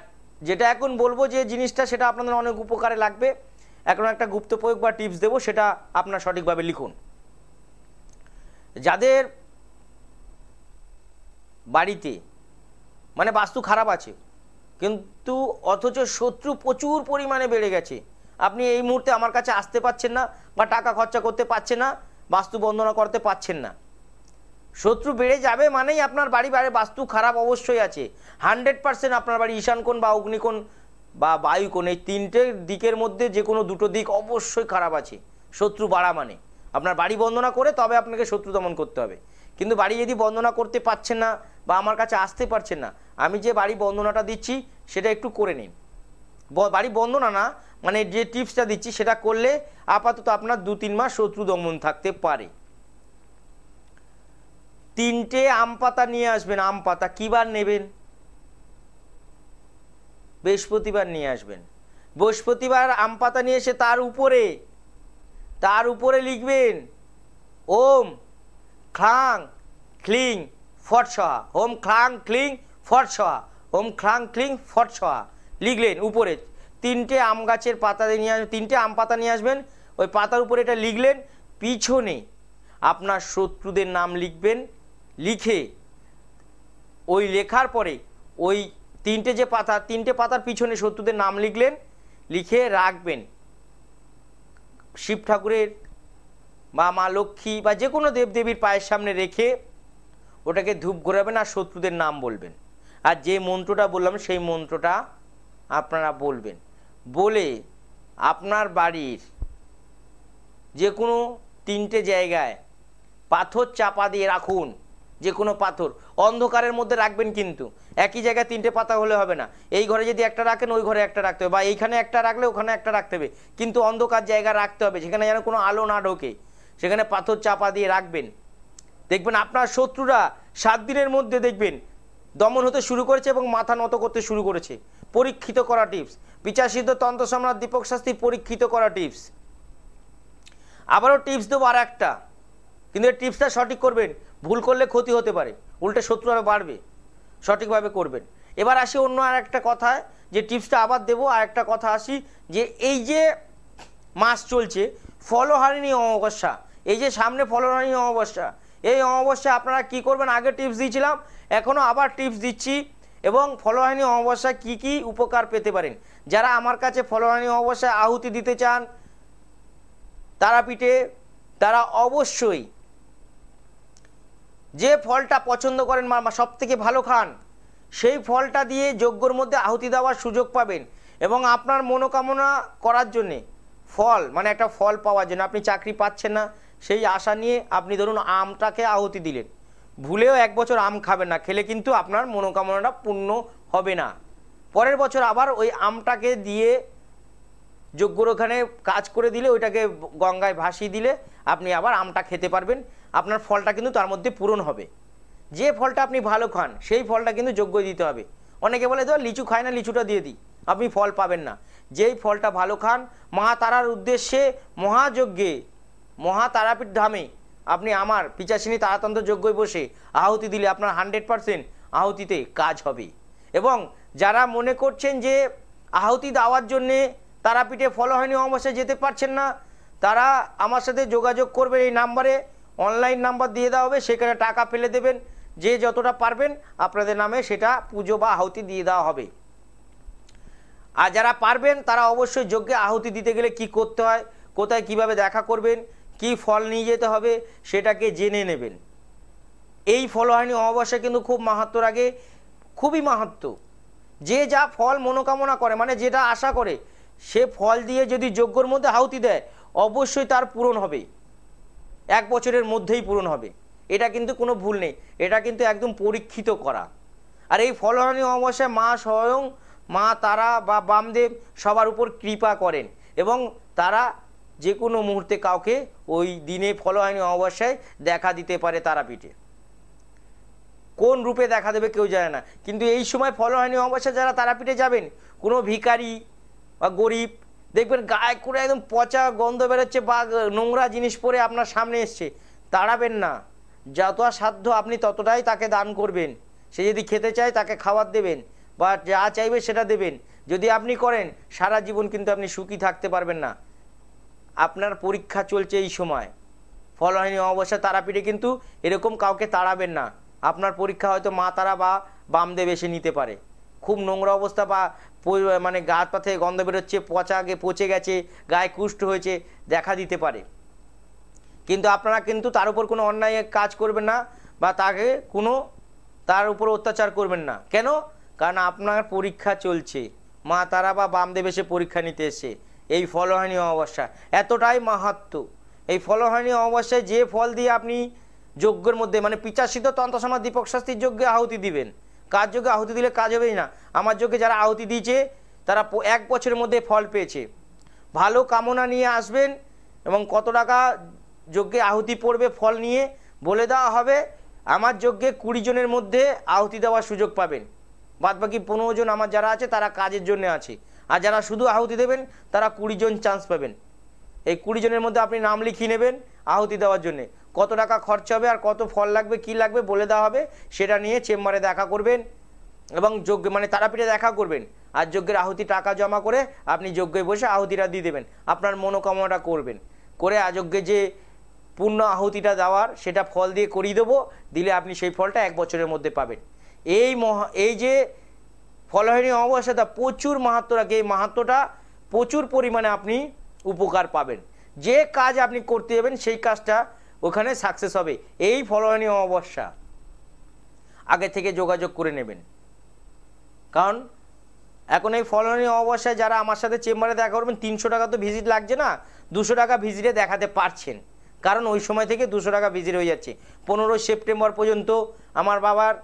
যেটা এখন বলবো যে জিনিসটা সেটা আপনাদের অনেক উপকারে লাগবে এখন একটা গুপ্ত প্রয়োগ বা টিপস দেব সেটা আপনার সঠিকভাবে লিখুন যাদের বাড়িতে মানে বাস্তু খারাপ আছে কিন্তু অথচ শত্রু প্রচুর পরিমাণে বেড়ে গেছে আপনি এই মুহূর্তে আমার কাছে আসতে পাচ্ছেন না বা টাকা খরচা করতে পারছেন না বাস্তু বন্দনা করতে পাচ্ছেন না শত্রু বেড়ে যাবে মানেই আপনার বাড়ি বাড়ি বাস্তু খারাপ অবশ্যই আছে হান্ড্রেড পারসেন্ট আপনার বাড়ি ঈশানকোণ বা অগ্নিকোণ বা বায়ুকোণ এই তিনটে দিকের মধ্যে যে কোনো দুটো দিক অবশ্যই খারাপ আছে শত্রু বাড়া মানে আপনার বাড়ি বন্দনা করে তবে আপনাকে শত্রু দমন করতে হবে কিন্তু বাড়ি যদি বন্দনা করতে পারছেন না বা আমার কাছে আসতে পারছেন না আমি যে বাড়ি বন্দনাটা দিচ্ছি সেটা একটু করে নিন বাড়ি বন্দনা না মানে যে টিপসটা দিচ্ছি সেটা করলে আপাতত আপনার দু তিন মাস শত্রু দমন থাকতে পারে তিনটে আম পাতা নিয়ে আসবেন আম পাতা কিবার নেবেন বৃহস্পতিবার নিয়ে আসবেন বৃহস্পতিবার আম পাতা নিয়ে এসে তার উপরে তার উপরে লিখবেন ওম খ্লাং খ্লিং ফটসহা হোম খ্লাং খ্লিং ফটসোয়া ওম খ্লাং ক্লিং ফটসোয়া লিখলেন উপরে তিনটে আম গাছের পাতা নিয়ে আসবেন তিনটে আম পাতা নিয়ে আসবেন ওই পাতার উপরে এটা লিখলেন পিছনে আপনার শত্রুদের নাম লিখবেন লিখে ওই লেখার পরে ওই তিনটে যে পাতা তিনটে পাতার পিছনে শত্রুদের নাম লিখলেন লিখে রাখবেন শিব ঠাকুরের বা মা লক্ষ্মী বা যে কোনো দেবদেবীর পায়ের সামনে রেখে ওটাকে ধূপ ঘোরাবেন আর শত্রুদের নাম বলবেন আর যে মন্ত্রটা বললাম সেই মন্ত্রটা আপনারা বলবেন বলে আপনার বাড়ির যে কোনো তিনটে জায়গায় পাথর চাপা দিয়ে রাখুন যে কোনো পাথর অন্ধকারের মধ্যে রাখবেন কিন্তু একই জায়গায় তিনটে পাতা হলে হবে না এই ঘরে যদি একটা রাখেন ওই ঘরে একটা রাখতে হবে বা এইখানে একটা রাখলে ওখানে একটা রাখতে হবে কিন্তু অন্ধকার জায়গা রাখতে হবে সেখানে যেন কোনো আলো না ঢোকে সেখানে পাথর চাপা দিয়ে রাখবেন দেখবেন আপনার শত্রুরা সাত দিনের মধ্যে দেখবেন দমন হতে শুরু করেছে এবং মাথা নত করতে শুরু করেছে পরীক্ষিত করা টিপস সিদ্ধ তন্ত্র সম্রাট দীপক শাস্তি পরীক্ষিত করা টিপস আবারও টিপস দেবো আর একটা কিন্তু এই টিপসটা সঠিক করবেন ভুল করলে ক্ষতি হতে পারে উল্টে শত্রু আরও বাড়বে সঠিকভাবে করবেন এবার আসি অন্য আর একটা কথায় যে টিপসটা আবার দেবো আর একটা কথা আসি যে এই যে মাস চলছে ফলহারিণী অমাবস্যা এই যে সামনে ফলহারিণী অমাবস্যা এই অমাবস্যা আপনারা কি করবেন আগে টিপস দিয়েছিলাম এখনও আবার টিপস দিচ্ছি এবং ফলহানি অমাবস্যায় কী কী উপকার পেতে পারেন যারা আমার কাছে ফলহানি অমাবস্যায় আহুতি দিতে চান তারাপীঠে তারা অবশ্যই যে ফলটা পছন্দ করেন মা সব থেকে ভালো খান সেই ফলটা দিয়ে যজ্ঞর মধ্যে আহুতি দেওয়ার সুযোগ পাবেন এবং আপনার মনোকামনা করার জন্যে ফল মানে একটা ফল পাওয়ার জন্য আপনি চাকরি পাচ্ছেন না সেই আশা নিয়ে আপনি ধরুন আমটাকে আহুতি দিলেন ভুলেও এক বছর আম খাবেন না খেলে কিন্তু আপনার মনোকামনাটা পূর্ণ হবে না পরের বছর আবার ওই আমটাকে দিয়ে যজ্ঞর ওখানে কাজ করে দিলে ওইটাকে গঙ্গায় ভাসিয়ে দিলে আপনি আবার আমটা খেতে পারবেন আপনার ফলটা কিন্তু তার মধ্যে পূরণ হবে যে ফলটা আপনি ভালো খান সেই ফলটা কিন্তু যোগ্য দিতে হবে অনেকে বলে তো লিচু খায় না লিচুটা দিয়ে দিই আপনি ফল পাবেন না যেই ফলটা ভালো খান মহা তারার উদ্দেশ্যে মহাযজ্ঞে মহা তারাপীঠ ধামে আপনি আমার পিচাসিনী তারাতন্ত্র যজ্ঞই বসে আহতি দিলে আপনার হান্ড্রেড পারসেন্ট আহুতিতে কাজ হবে এবং যারা মনে করছেন যে আহুতি দেওয়ার জন্যে তারাপীঠে ফলো হয়নি অমাবস্যায় যেতে পারছেন না তারা আমার সাথে যোগাযোগ করবেন এই নাম্বারে অনলাইন নাম্বার দিয়ে দেওয়া হবে সেখানে টাকা ফেলে দেবেন যে যতটা পারবেন আপনাদের নামে সেটা পুজো বা আহুতি দিয়ে দেওয়া হবে আর যারা পারবেন তারা অবশ্যই যজ্ঞে আহুতি দিতে গেলে কি করতে হয় কোথায় কিভাবে দেখা করবেন কি ফল নিয়ে যেতে হবে সেটাকে জেনে নেবেন এই ফলহানি অমাবস্যা কিন্তু খুব মাহাত্মর আগে খুবই মাহাত্ম যে যা ফল মনোকামনা করে মানে যেটা আশা করে সে ফল দিয়ে যদি যজ্ঞর মধ্যে হাউতি দেয় অবশ্যই তার পূরণ হবে এক বছরের মধ্যেই পূরণ হবে এটা কিন্তু কোনো ভুল নেই এটা কিন্তু একদম পরীক্ষিত করা আর এই ফলহানি অমাবস্যায় মা স্বয়ং মা তারা বা বামদেব সবার উপর কৃপা করেন এবং তারা যে কোনো মুহূর্তে কাউকে ওই দিনে ফলোয়নি অমাবস্যায় দেখা দিতে পারে তারাপীঠে কোন রূপে দেখা দেবে কেউ জানে না কিন্তু এই সময় ফলোয়নি অমাবস্যা যারা তারাপীঠে যাবেন কোনো ভিকারি বা গরিব দেখবেন গায়ে করে একদম পচা গন্ধ বেরোচ্ছে বা নোংরা জিনিস পরে আপনার সামনে এসছে তাড়াবেন না যত সাধ্য আপনি ততটাই তাকে দান করবেন সে যদি খেতে চায় তাকে খাবার দেবেন বা যা চাইবে সেটা দেবেন যদি আপনি করেন সারা জীবন কিন্তু আপনি সুখী থাকতে পারবেন না আপনার পরীক্ষা চলছে এই সময় ফলহীন অবস্থা তারাপীঠে কিন্তু এরকম কাউকে তাড়াবেন না আপনার পরীক্ষা হয়তো মা তারা বা বামদেব এসে নিতে পারে খুব নোংরা অবস্থা বা মানে গা পা থেকে গন্ধ বেরোচ্ছে পচা গে পচে গেছে গায়ে কুষ্ট হয়েছে দেখা দিতে পারে কিন্তু আপনারা কিন্তু তার উপর কোনো অন্যায় কাজ করবেন না বা তাকে কোনো তার উপর অত্যাচার করবেন না কেন কারণ আপনার পরীক্ষা চলছে মা তারা বা বামদেব এসে পরীক্ষা নিতে এসে এই ফলহানি অমাবস্যা এতটাই মাহাত্ম এই ফলহানীয় অমাবস্যায় যে ফল দিয়ে আপনি যজ্ঞের মধ্যে মানে পিচাসিদ্ধ তন্ত্রসমা দীপক শাস্তির যজ্ঞে আহুতি দিবেন কাজ যোগ্য আহুতি দিলে কাজ হবেই না আমার যজ্ঞে যারা আহুতি দিয়েছে তারা এক বছরের মধ্যে ফল পেয়েছে ভালো কামনা নিয়ে আসবেন এবং কত টাকা যজ্ঞে আহুতি পড়বে ফল নিয়ে বলে দেওয়া হবে আমার যজ্ঞে কুড়ি জনের মধ্যে আহুতি দেওয়ার সুযোগ পাবেন বাদবাকি পনেরো জন আমার যারা আছে তারা কাজের জন্য আছে আর যারা শুধু আহুতি দেবেন তারা কুড়িজন চান্স পাবেন এই কুড়িজনের মধ্যে আপনি নাম লিখিয়ে নেবেন আহুতি দেওয়ার জন্যে কত টাকা খরচ হবে আর কত ফল লাগবে কি লাগবে বলে দেওয়া হবে সেটা নিয়ে চেম্বারে দেখা করবেন এবং যজ্ঞ মানে তারাপীঠে দেখা করবেন আর যজ্ঞের আহুতি টাকা জমা করে আপনি যজ্ঞে বসে আহুতিটা দিয়ে দেবেন আপনার মনোকামনাটা করবেন করে আযজ্ঞে যে পূর্ণ আহুতিটা দেওয়ার সেটা ফল দিয়ে করিয়ে দেবো দিলে আপনি সেই ফলটা এক বছরের মধ্যে পাবেন এই মহা এই যে ফলহীনী অবস্থাটা প্রচুর মাহাত্ম রাখে এই মাহাত্মটা প্রচুর পরিমাণে আপনি উপকার পাবেন যে কাজ আপনি করতে যাবেন সেই কাজটা ওখানে সাকসেস হবে এই ফলহীনী অবস্যা আগে থেকে যোগাযোগ করে নেবেন কারণ এখন এই ফলনী অবস্যায় যারা আমার সাথে চেম্বারে দেখা করবেন তিনশো টাকা তো ভিজিট লাগছে না দুশো টাকা ভিজিটে দেখাতে পারছেন কারণ ওই সময় থেকে দুশো টাকা ভিজিট হয়ে যাচ্ছে পনেরোই সেপ্টেম্বর পর্যন্ত আমার বাবার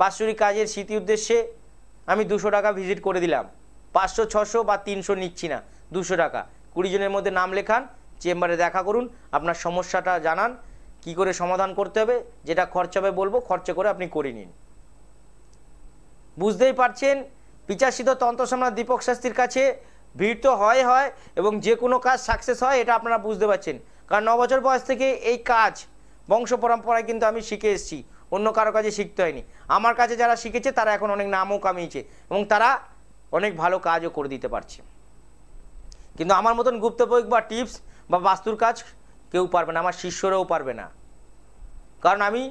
বাৎসরিক কাজের স্মৃতি উদ্দেশ্যে আমি দুশো টাকা ভিজিট করে দিলাম পাঁচশো ছশো বা তিনশো নিচ্ছি না দুশো টাকা কুড়ি জনের মধ্যে নাম লেখান চেম্বারে দেখা করুন আপনার সমস্যাটা জানান কি করে সমাধান করতে হবে যেটা খরচা হবে বলবো খরচা করে আপনি করে নিন বুঝতেই পারছেন পিচাশিত তন্ত্রসম্রাট দীপক শাস্ত্রীর কাছে ভিড় তো হয় হয় এবং যে কোনো কাজ সাকসেস হয় এটা আপনারা বুঝতে পারছেন কারণ ন বছর বয়স থেকে এই কাজ বংশ পরম্পরায় কিন্তু আমি শিখে এসেছি অন্য কারো কাছে শিখতে হয়নি আমার কাছে যারা শিখেছে তারা এখন অনেক নামও কামিয়েছে এবং তারা অনেক ভালো কাজও করে দিতে পারছে কিন্তু আমার মতন বইক বা টিপস বা বাস্তুর কাজ কেউ পারবে না আমার শিষ্যরাও পারবে না কারণ আমি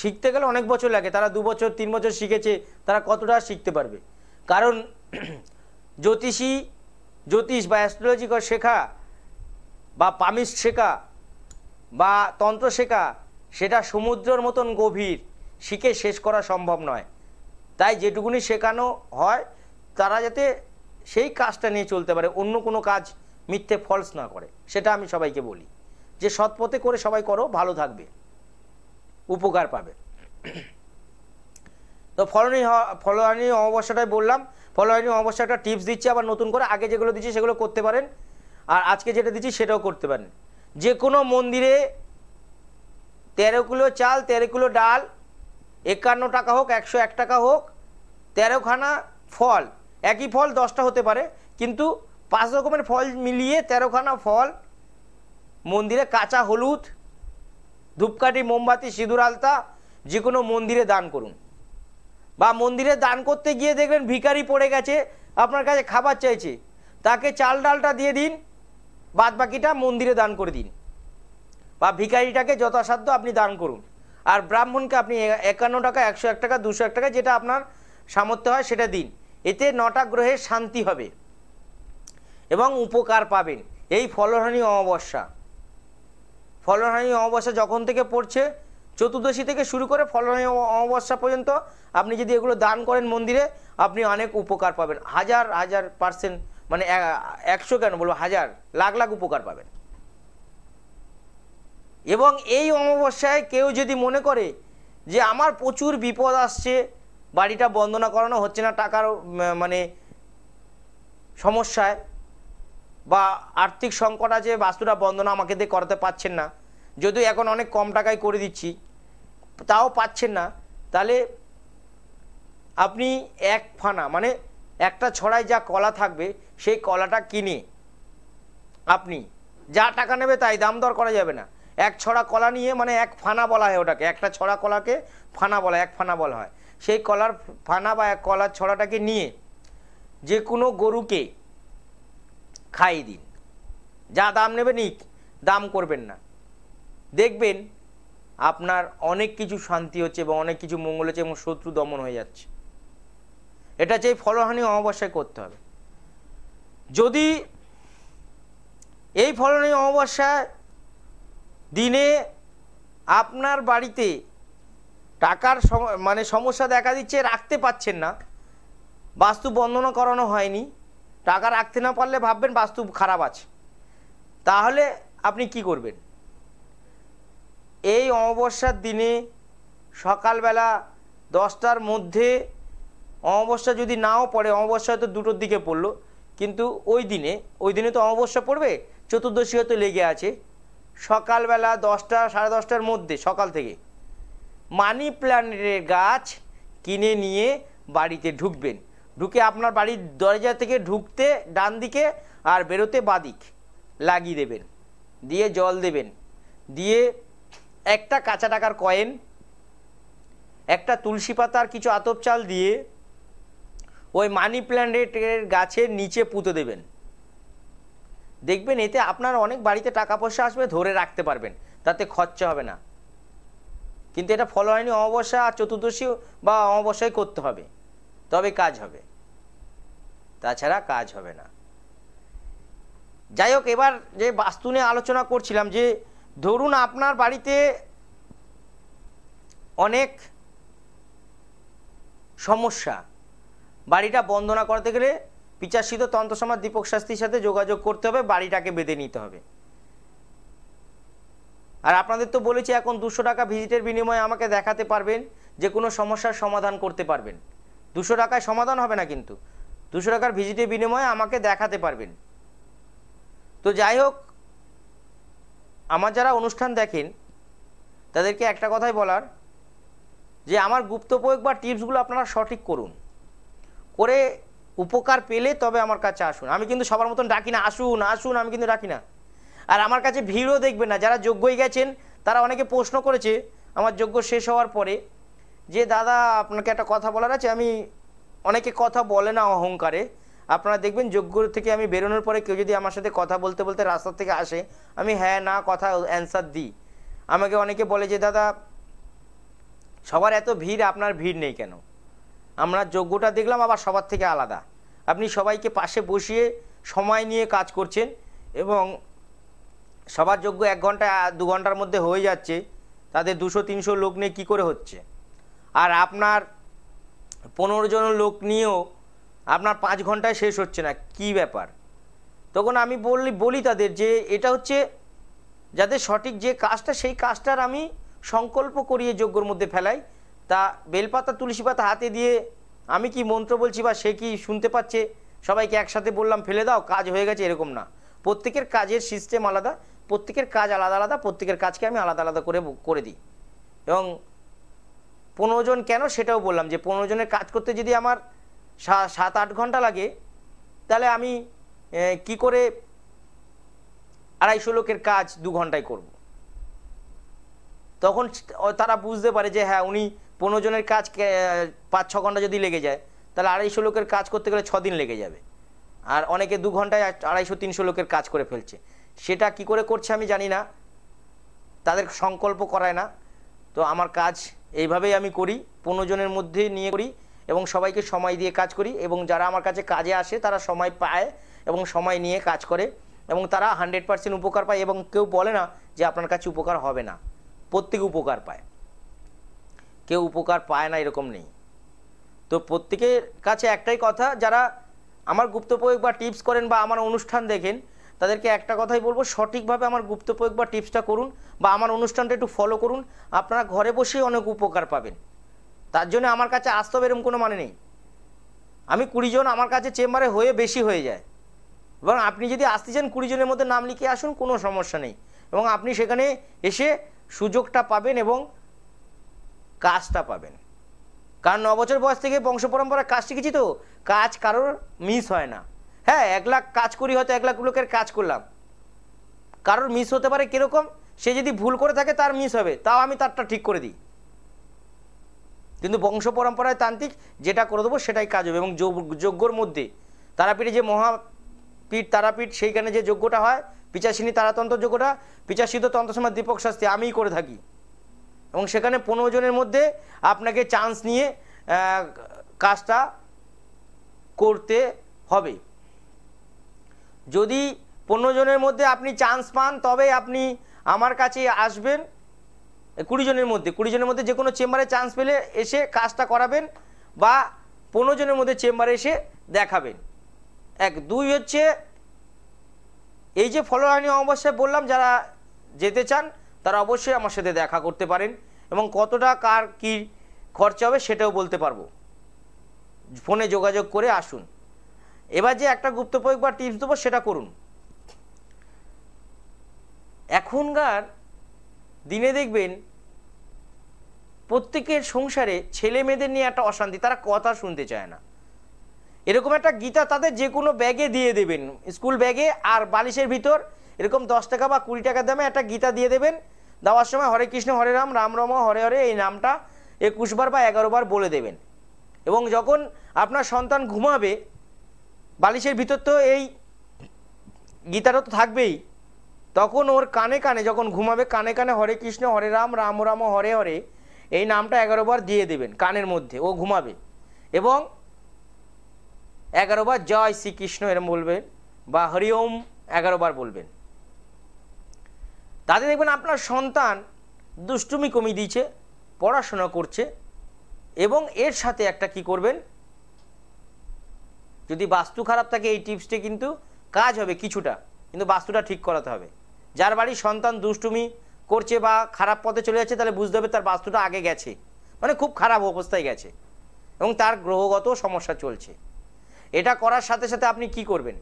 শিখতে গেলে অনেক বছর লাগে তারা দু বছর তিন বছর শিখেছে তারা কতটা শিখতে পারবে কারণ জ্যোতিষী জ্যোতিষ বা অ্যাস্ট্রোলজিক শেখা বা পামিস্ট শেখা বা তন্ত্র শেখা সেটা সমুদ্রের মতন গভীর শিখে শেষ করা সম্ভব নয় তাই যেটুকুনি শেখানো হয় তারা যাতে সেই কাজটা নিয়ে চলতে পারে অন্য কোনো কাজ মিথ্যে ফলস না করে সেটা আমি সবাইকে বলি যে সৎপথে করে সবাই করো ভালো থাকবে উপকার পাবে তো ফলনী ফলনী অমাবস্যাটাই বললাম ফলনী অমাবস্যাটা টিপস দিচ্ছি আবার নতুন করে আগে যেগুলো দিচ্ছি সেগুলো করতে পারেন আর আজকে যেটা দিচ্ছি সেটাও করতে পারেন যে কোনো মন্দিরে তেরো কিলো চাল তেরো কিলো ডাল একান্ন টাকা হোক একশো এক টাকা হোক তেরোখানা ফল একই ফল দশটা হতে পারে কিন্তু পাঁচ রকমের ফল মিলিয়ে তেরোখানা ফল মন্দিরে কাঁচা হলুদ ধূপকাঠি মোমবাতি সিঁদুর আলতা যে কোনো মন্দিরে দান করুন বা মন্দিরে দান করতে গিয়ে দেখবেন ভিকারি পড়ে গেছে আপনার কাছে খাবার চাইছে তাকে চাল ডালটা দিয়ে দিন বাদ বাকিটা মন্দিরে দান করে দিন বা ভিকারিটাকে যথাসাধ্য আপনি দান করুন আর ব্রাহ্মণকে আপনি একান্ন টাকা একশো এক টাকা দুশো এক টাকা যেটা আপনার সামর্থ্য হয় সেটা দিন এতে নটা গ্রহের শান্তি হবে এবং উপকার পাবেন এই ফলহানি অমাবস্যা ফলহানি অমাবস্যা যখন থেকে পড়ছে চতুর্দশী থেকে শুরু করে ফলহানি অমাবস্যা পর্যন্ত আপনি যদি এগুলো দান করেন মন্দিরে আপনি অনেক উপকার পাবেন হাজার হাজার পার্সেন্ট মানে একশো কেন বলবো হাজার লাখ লাখ উপকার পাবেন এবং এই অমাবস্যায় কেউ যদি মনে করে যে আমার প্রচুর বিপদ আসছে বাড়িটা বন্দনা করানো হচ্ছে না টাকার মানে সমস্যায় বা আর্থিক সংকট আছে বাস্তুটা বন্দনা আমাকে দিয়ে করাতে পারছেন না যদিও এখন অনেক কম টাকায় করে দিচ্ছি তাও পাচ্ছেন না তাহলে আপনি এক ফানা মানে একটা ছড়ায় যা কলা থাকবে সেই কলাটা কিনে আপনি যা টাকা নেবে তাই দাম দর করা যাবে না এক ছড়া কলা নিয়ে মানে এক ফানা বলা হয় ওটাকে একটা ছড়া কলাকে ফানা বলা এক ফানা বলা হয় সেই কলার ফানা বা এক কলার ছড়াটাকে নিয়ে যে কোনো গরুকে খাইয়ে দিন যা দাম নেবে নিক দাম করবেন না দেখবেন আপনার অনেক কিছু শান্তি হচ্ছে এবং অনেক কিছু মঙ্গল হচ্ছে এবং শত্রু দমন হয়ে যাচ্ছে এটা চাই ফলহানি অমাবস্যায় করতে হবে যদি এই ফলহানি অমাবস্যায় দিনে আপনার বাড়িতে টাকার মানে সমস্যা দেখা দিচ্ছে রাখতে পাচ্ছেন না বাস্তু বন্দনা করানো হয়নি টাকা রাখতে না পারলে ভাববেন বাস্তু খারাপ আছে তাহলে আপনি কি করবেন এই অমাবস্যার দিনে সকালবেলা দশটার মধ্যে অমাবস্যা যদি নাও পড়ে অমাবস্যা হয়তো দুটোর দিকে পড়লো কিন্তু ওই দিনে ওই দিনে তো অমাবস্যা পড়বে চতুর্দশী হয়তো লেগে আছে সকালবেলা দশটা সাড়ে দশটার মধ্যে সকাল থেকে মানি প্ল্যান্টের গাছ কিনে নিয়ে বাড়িতে ঢুকবেন ঢুকে আপনার বাড়ির দরজা থেকে ঢুকতে ডান দিকে আর বেরোতে বাদিক লাগিয়ে দেবেন দিয়ে জল দেবেন দিয়ে একটা কাঁচা টাকার কয়েন একটা তুলসী পাতার কিছু আতপ চাল দিয়ে ওই মানি প্ল্যান্টের গাছের নিচে পুঁতে দেবেন দেখবেন এতে আপনার অনেক বাড়িতে টাকা পয়সা আসবে ধরে রাখতে পারবেন তাতে খরচা হবে না কিন্তু এটা ফলো হয়নি অমাবস্যা আর চতুর্দশী বা অমাবস্যায় করতে হবে তবে কাজ হবে তাছাড়া কাজ হবে না যাই হোক এবার যে বাস্তু নিয়ে আলোচনা করছিলাম যে ধরুন আপনার বাড়িতে অনেক সমস্যা বাড়িটা বন্দনা করতে গেলে পিচাশিত তন্ত্রসমাজ দীপক শাস্তির সাথে যোগাযোগ করতে হবে বাড়িটাকে বেঁধে নিতে হবে আর আপনাদের তো বলেছি এখন দুশো টাকা ভিজিটের বিনিময়ে আমাকে দেখাতে পারবেন যে কোনো সমস্যার সমাধান করতে পারবেন দুশো টাকায় সমাধান হবে না কিন্তু দুশো টাকার ভিজিটের বিনিময়ে আমাকে দেখাতে পারবেন তো যাই হোক আমার যারা অনুষ্ঠান দেখেন তাদেরকে একটা কথাই বলার যে আমার গুপ্ত প্রয়োগ বা টিপসগুলো আপনারা সঠিক করুন করে উপকার পেলে তবে আমার কাছে আসুন আমি কিন্তু সবার মতন ডাকি না আসুন আসুন আমি কিন্তু ডাকি না আর আমার কাছে ভিড়ও দেখবেন না যারা যোগ্যই গেছেন তারা অনেকে প্রশ্ন করেছে আমার যোগ্য শেষ হওয়ার পরে যে দাদা আপনাকে একটা কথা বলার আছে আমি অনেকে কথা বলে না অহংকারে আপনারা দেখবেন যোগ্য থেকে আমি বেরোনোর পরে কেউ যদি আমার সাথে কথা বলতে বলতে রাস্তা থেকে আসে আমি হ্যাঁ না কথা অ্যান্সার দিই আমাকে অনেকে বলে যে দাদা সবার এত ভিড় আপনার ভিড় নেই কেন আমরা যোগ্যটা দেখলাম আবার সবার থেকে আলাদা আপনি সবাইকে পাশে বসিয়ে সময় নিয়ে কাজ করছেন এবং সবার যোগ্য এক ঘন্টা দু ঘন্টার মধ্যে হয়ে যাচ্ছে তাদের দুশো তিনশো লোক নিয়ে কী করে হচ্ছে আর আপনার পনেরো জন লোক নিয়েও আপনার পাঁচ ঘন্টায় শেষ হচ্ছে না কি ব্যাপার তখন আমি বললি বলি তাদের যে এটা হচ্ছে যাদের সঠিক যে কাজটা সেই কাজটার আমি সংকল্প করিয়ে যোগ্যর মধ্যে ফেলাই তা বেলপাতা তুলসী পাতা হাতে দিয়ে আমি কি মন্ত্র বলছি বা সে কি শুনতে পাচ্ছে সবাইকে একসাথে বললাম ফেলে দাও কাজ হয়ে গেছে এরকম না প্রত্যেকের কাজের সিস্টেম আলাদা প্রত্যেকের কাজ আলাদা আলাদা প্রত্যেকের কাজকে আমি আলাদা আলাদা করে করে দিই এবং পনেরো জন কেন সেটাও বললাম যে পনেরো জনের কাজ করতে যদি আমার সাত আট ঘন্টা লাগে তাহলে আমি কি করে আড়াইশো লোকের কাজ দু ঘন্টায় করব তখন তারা বুঝতে পারে যে হ্যাঁ উনি পনেরো জনের কাজ পাঁচ ছ ঘন্টা যদি লেগে যায় তাহলে আড়াইশো লোকের কাজ করতে গেলে দিন লেগে যাবে আর অনেকে দু ঘন্টায় আড়াইশো তিনশো লোকের কাজ করে ফেলছে সেটা কি করে করছে আমি জানি না তাদের সংকল্প করায় না তো আমার কাজ এইভাবেই আমি করি পনেরো জনের মধ্যে নিয়ে করি এবং সবাইকে সময় দিয়ে কাজ করি এবং যারা আমার কাছে কাজে আসে তারা সময় পায় এবং সময় নিয়ে কাজ করে এবং তারা হান্ড্রেড পার্সেন্ট উপকার পায় এবং কেউ বলে না যে আপনার কাছে উপকার হবে না প্রত্যেকে উপকার পায় কেউ উপকার পায় না এরকম নেই তো প্রত্যেকের কাছে একটাই কথা যারা আমার গুপ্ত প্রয়োগ বা টিপস করেন বা আমার অনুষ্ঠান দেখেন তাদেরকে একটা কথাই বলবো সঠিকভাবে আমার গুপ্ত প্রয়োগ বা টিপসটা করুন বা আমার অনুষ্ঠানটা একটু ফলো করুন আপনারা ঘরে বসেই অনেক উপকার পাবেন তার জন্য আমার কাছে আসতে হবে এরকম কোনো মানে নেই আমি কুড়িজন আমার কাছে চেম্বারে হয়ে বেশি হয়ে যায় এবং আপনি যদি আসতে চান কুড়িজনের মধ্যে নাম লিখিয়ে আসুন কোনো সমস্যা নেই এবং আপনি সেখানে এসে সুযোগটা পাবেন এবং কাজটা পাবেন কারণ ন বছর বয়স থেকে বংশ পরম্পরা কাজ শিখেছি তো কাজ কারোর মিস হয় না হ্যাঁ এক লাখ কাজ করি হয়তো এক লাখ লোকের কাজ করলাম কারোর মিস হতে পারে কীরকম সে যদি ভুল করে থাকে তার মিস হবে তাও আমি তারটা ঠিক করে দিই কিন্তু বংশ পরম্পরায় তান্ত্রিক যেটা করে দেবো সেটাই কাজ হবে এবং যজ্ঞর মধ্যে তারাপীঠে যে মহাপীঠ তারাপীঠ সেইখানে যে যজ্ঞটা হয় পিচাসিনী তারাতন্ত্র যজ্ঞটা পিচাসিত তন্ত্র সময় দীপক শাস্তি আমিই করে থাকি এবং সেখানে পনেরো জনের মধ্যে আপনাকে চান্স নিয়ে কাজটা করতে হবে যদি পনেরো জনের মধ্যে আপনি চান্স পান তবে আপনি আমার কাছে আসবেন কুড়ি জনের মধ্যে কুড়ি জনের মধ্যে যে কোনো চেম্বারে চান্স পেলে এসে কাজটা করাবেন বা পনেরো জনের মধ্যে চেম্বারে এসে দেখাবেন এক দুই হচ্ছে এই যে ফলোয়ানি অবস্থায় বললাম যারা যেতে চান তারা অবশ্যই আমার সাথে দেখা করতে পারেন এবং কতটা কার কি খরচা হবে সেটাও বলতে পারবো ফোনে যোগাযোগ করে আসুন এবার যে একটা গুপ্ত প্রয়োগ বা টিপস দেবো সেটা করুন এখনকার দিনে দেখবেন প্রত্যেকের সংসারে ছেলে মেয়েদের নিয়ে একটা অশান্তি তারা কথা শুনতে চায় না এরকম একটা গীতা তাদের যে কোনো ব্যাগে দিয়ে দেবেন স্কুল ব্যাগে আর বালিশের ভিতর এরকম দশ টাকা বা কুড়ি টাকা দামে একটা গীতা দিয়ে দেবেন দেওয়ার সময় হরে কৃষ্ণ হরে রাম রাম রম হরে হরে এই নামটা একুশবার বা এগারোবার বলে দেবেন এবং যখন আপনার সন্তান ঘুমাবে বালিশের ভিতর তো এই গীতাটা তো থাকবেই তখন ওর কানে কানে যখন ঘুমাবে কানে কানে হরে কৃষ্ণ হরে রাম রাম রাম হরে হরে এই নামটা এগারোবার দিয়ে দেবেন কানের মধ্যে ও ঘুমাবে এবং এগারোবার জয় শ্রীকৃষ্ণ এরম বলবেন বা হরিওম এগারো এগারোবার বলবেন তাতে দেখবেন আপনার সন্তান দুষ্টুমি কমিয়ে দিয়েছে পড়াশোনা করছে এবং এর সাথে একটা কি করবেন যদি বাস্তু খারাপ থাকে এই টিপসটি কিন্তু কাজ হবে কিছুটা কিন্তু বাস্তুটা ঠিক করাতে হবে যার বাড়ির সন্তান দুষ্টুমি করছে বা খারাপ পথে চলে যাচ্ছে তাহলে বুঝতে হবে তার বাস্তুটা আগে গেছে মানে খুব খারাপ অবস্থায় গেছে এবং তার গ্রহগত সমস্যা চলছে এটা করার সাথে সাথে আপনি কি করবেন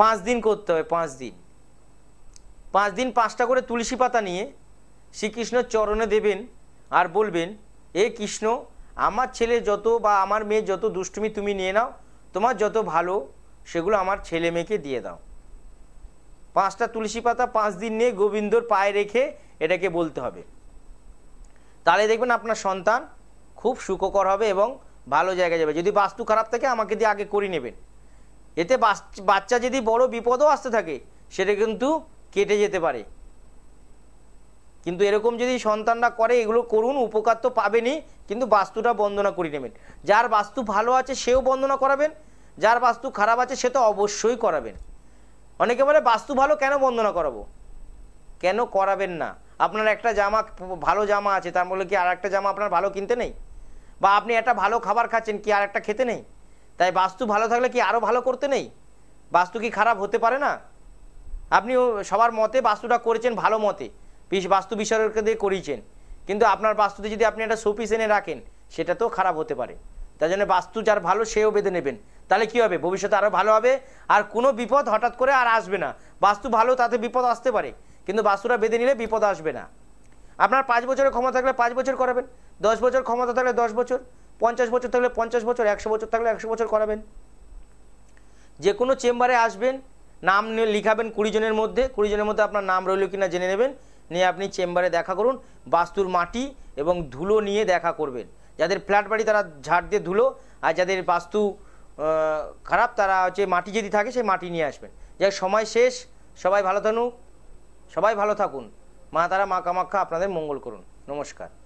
পাঁচ দিন করতে হবে পাঁচ দিন পাঁচ দিন পাঁচটা করে তুলসী পাতা নিয়ে শ্রীকৃষ্ণ চরণে দেবেন আর বলবেন এ কৃষ্ণ আমার ছেলে যত বা আমার মেয়ে যত দুষ্টুমি তুমি নিয়ে নাও তোমার যত ভালো সেগুলো আমার ছেলে মেয়েকে দিয়ে দাও পাঁচটা তুলসী পাতা পাঁচ দিন নিয়ে গোবিন্দর পায়ে রেখে এটাকে বলতে হবে তাহলে দেখবেন আপনার সন্তান খুব সুখকর হবে এবং ভালো জায়গায় যাবে যদি বাস্তু খারাপ থাকে আমাকে দিয়ে আগে করে নেবেন এতে বাচ্চা যদি বড় বিপদও আসতে থাকে সেটা কিন্তু কেটে যেতে পারে কিন্তু এরকম যদি সন্তানরা করে এগুলো করুন উপকার তো পাবেনই কিন্তু বাস্তুটা বন্দনা করে নেবেন যার বাস্তু ভালো আছে সেও বন্দনা করাবেন যার বাস্তু খারাপ আছে সে তো অবশ্যই করাবেন অনেকে বলে বাস্তু ভালো কেন বন্দনা করাবো কেন করাবেন না আপনার একটা জামা ভালো জামা আছে তার বলে কি আর একটা জামা আপনার ভালো কিনতে নেই বা আপনি একটা ভালো খাবার খাচ্ছেন কি আর একটা খেতে নেই তাই বাস্তু ভালো থাকলে কি আরও ভালো করতে নেই বাস্তু কি খারাপ হতে পারে না আপনি সবার মতে বাস্তুটা করেছেন ভালো মতে পিস বাস্তু বিষয়কে দিয়ে করিয়েছেন কিন্তু আপনার বাস্তুতে যদি আপনি একটা শোপিস এনে রাখেন সেটা তো খারাপ হতে পারে তার জন্য বাস্তু যার ভালো সেও বেঁধে নেবেন তাহলে কি হবে ভবিষ্যতে আরও ভালো হবে আর কোনো বিপদ হঠাৎ করে আর আসবে না বাস্তু ভালো তাতে বিপদ আসতে পারে কিন্তু বাস্তুটা বেঁধে নিলে বিপদ আসবে না আপনার পাঁচ বছরের ক্ষমতা থাকলে পাঁচ বছর করাবেন দশ বছর ক্ষমতা থাকলে দশ বছর পঞ্চাশ বছর থাকলে পঞ্চাশ বছর একশো বছর থাকলে একশো বছর করাবেন যে কোনো চেম্বারে আসবেন নাম লিখাবেন কুড়ি জনের মধ্যে কুড়ি জনের মধ্যে আপনার নাম রইল কিনা জেনে নেবেন নিয়ে আপনি চেম্বারে দেখা করুন বাস্তুর মাটি এবং ধুলো নিয়ে দেখা করবেন যাদের ফ্ল্যাট বাড়ি তারা ঝাড় দিয়ে ধুলো আর যাদের বাস্তু খারাপ তারা হচ্ছে মাটি যদি থাকে সেই মাটি নিয়ে আসবেন যাই সময় শেষ সবাই ভালো থাকুন সবাই ভালো থাকুন মা তারা মা কামাক্ষা আপনাদের মঙ্গল করুন নমস্কার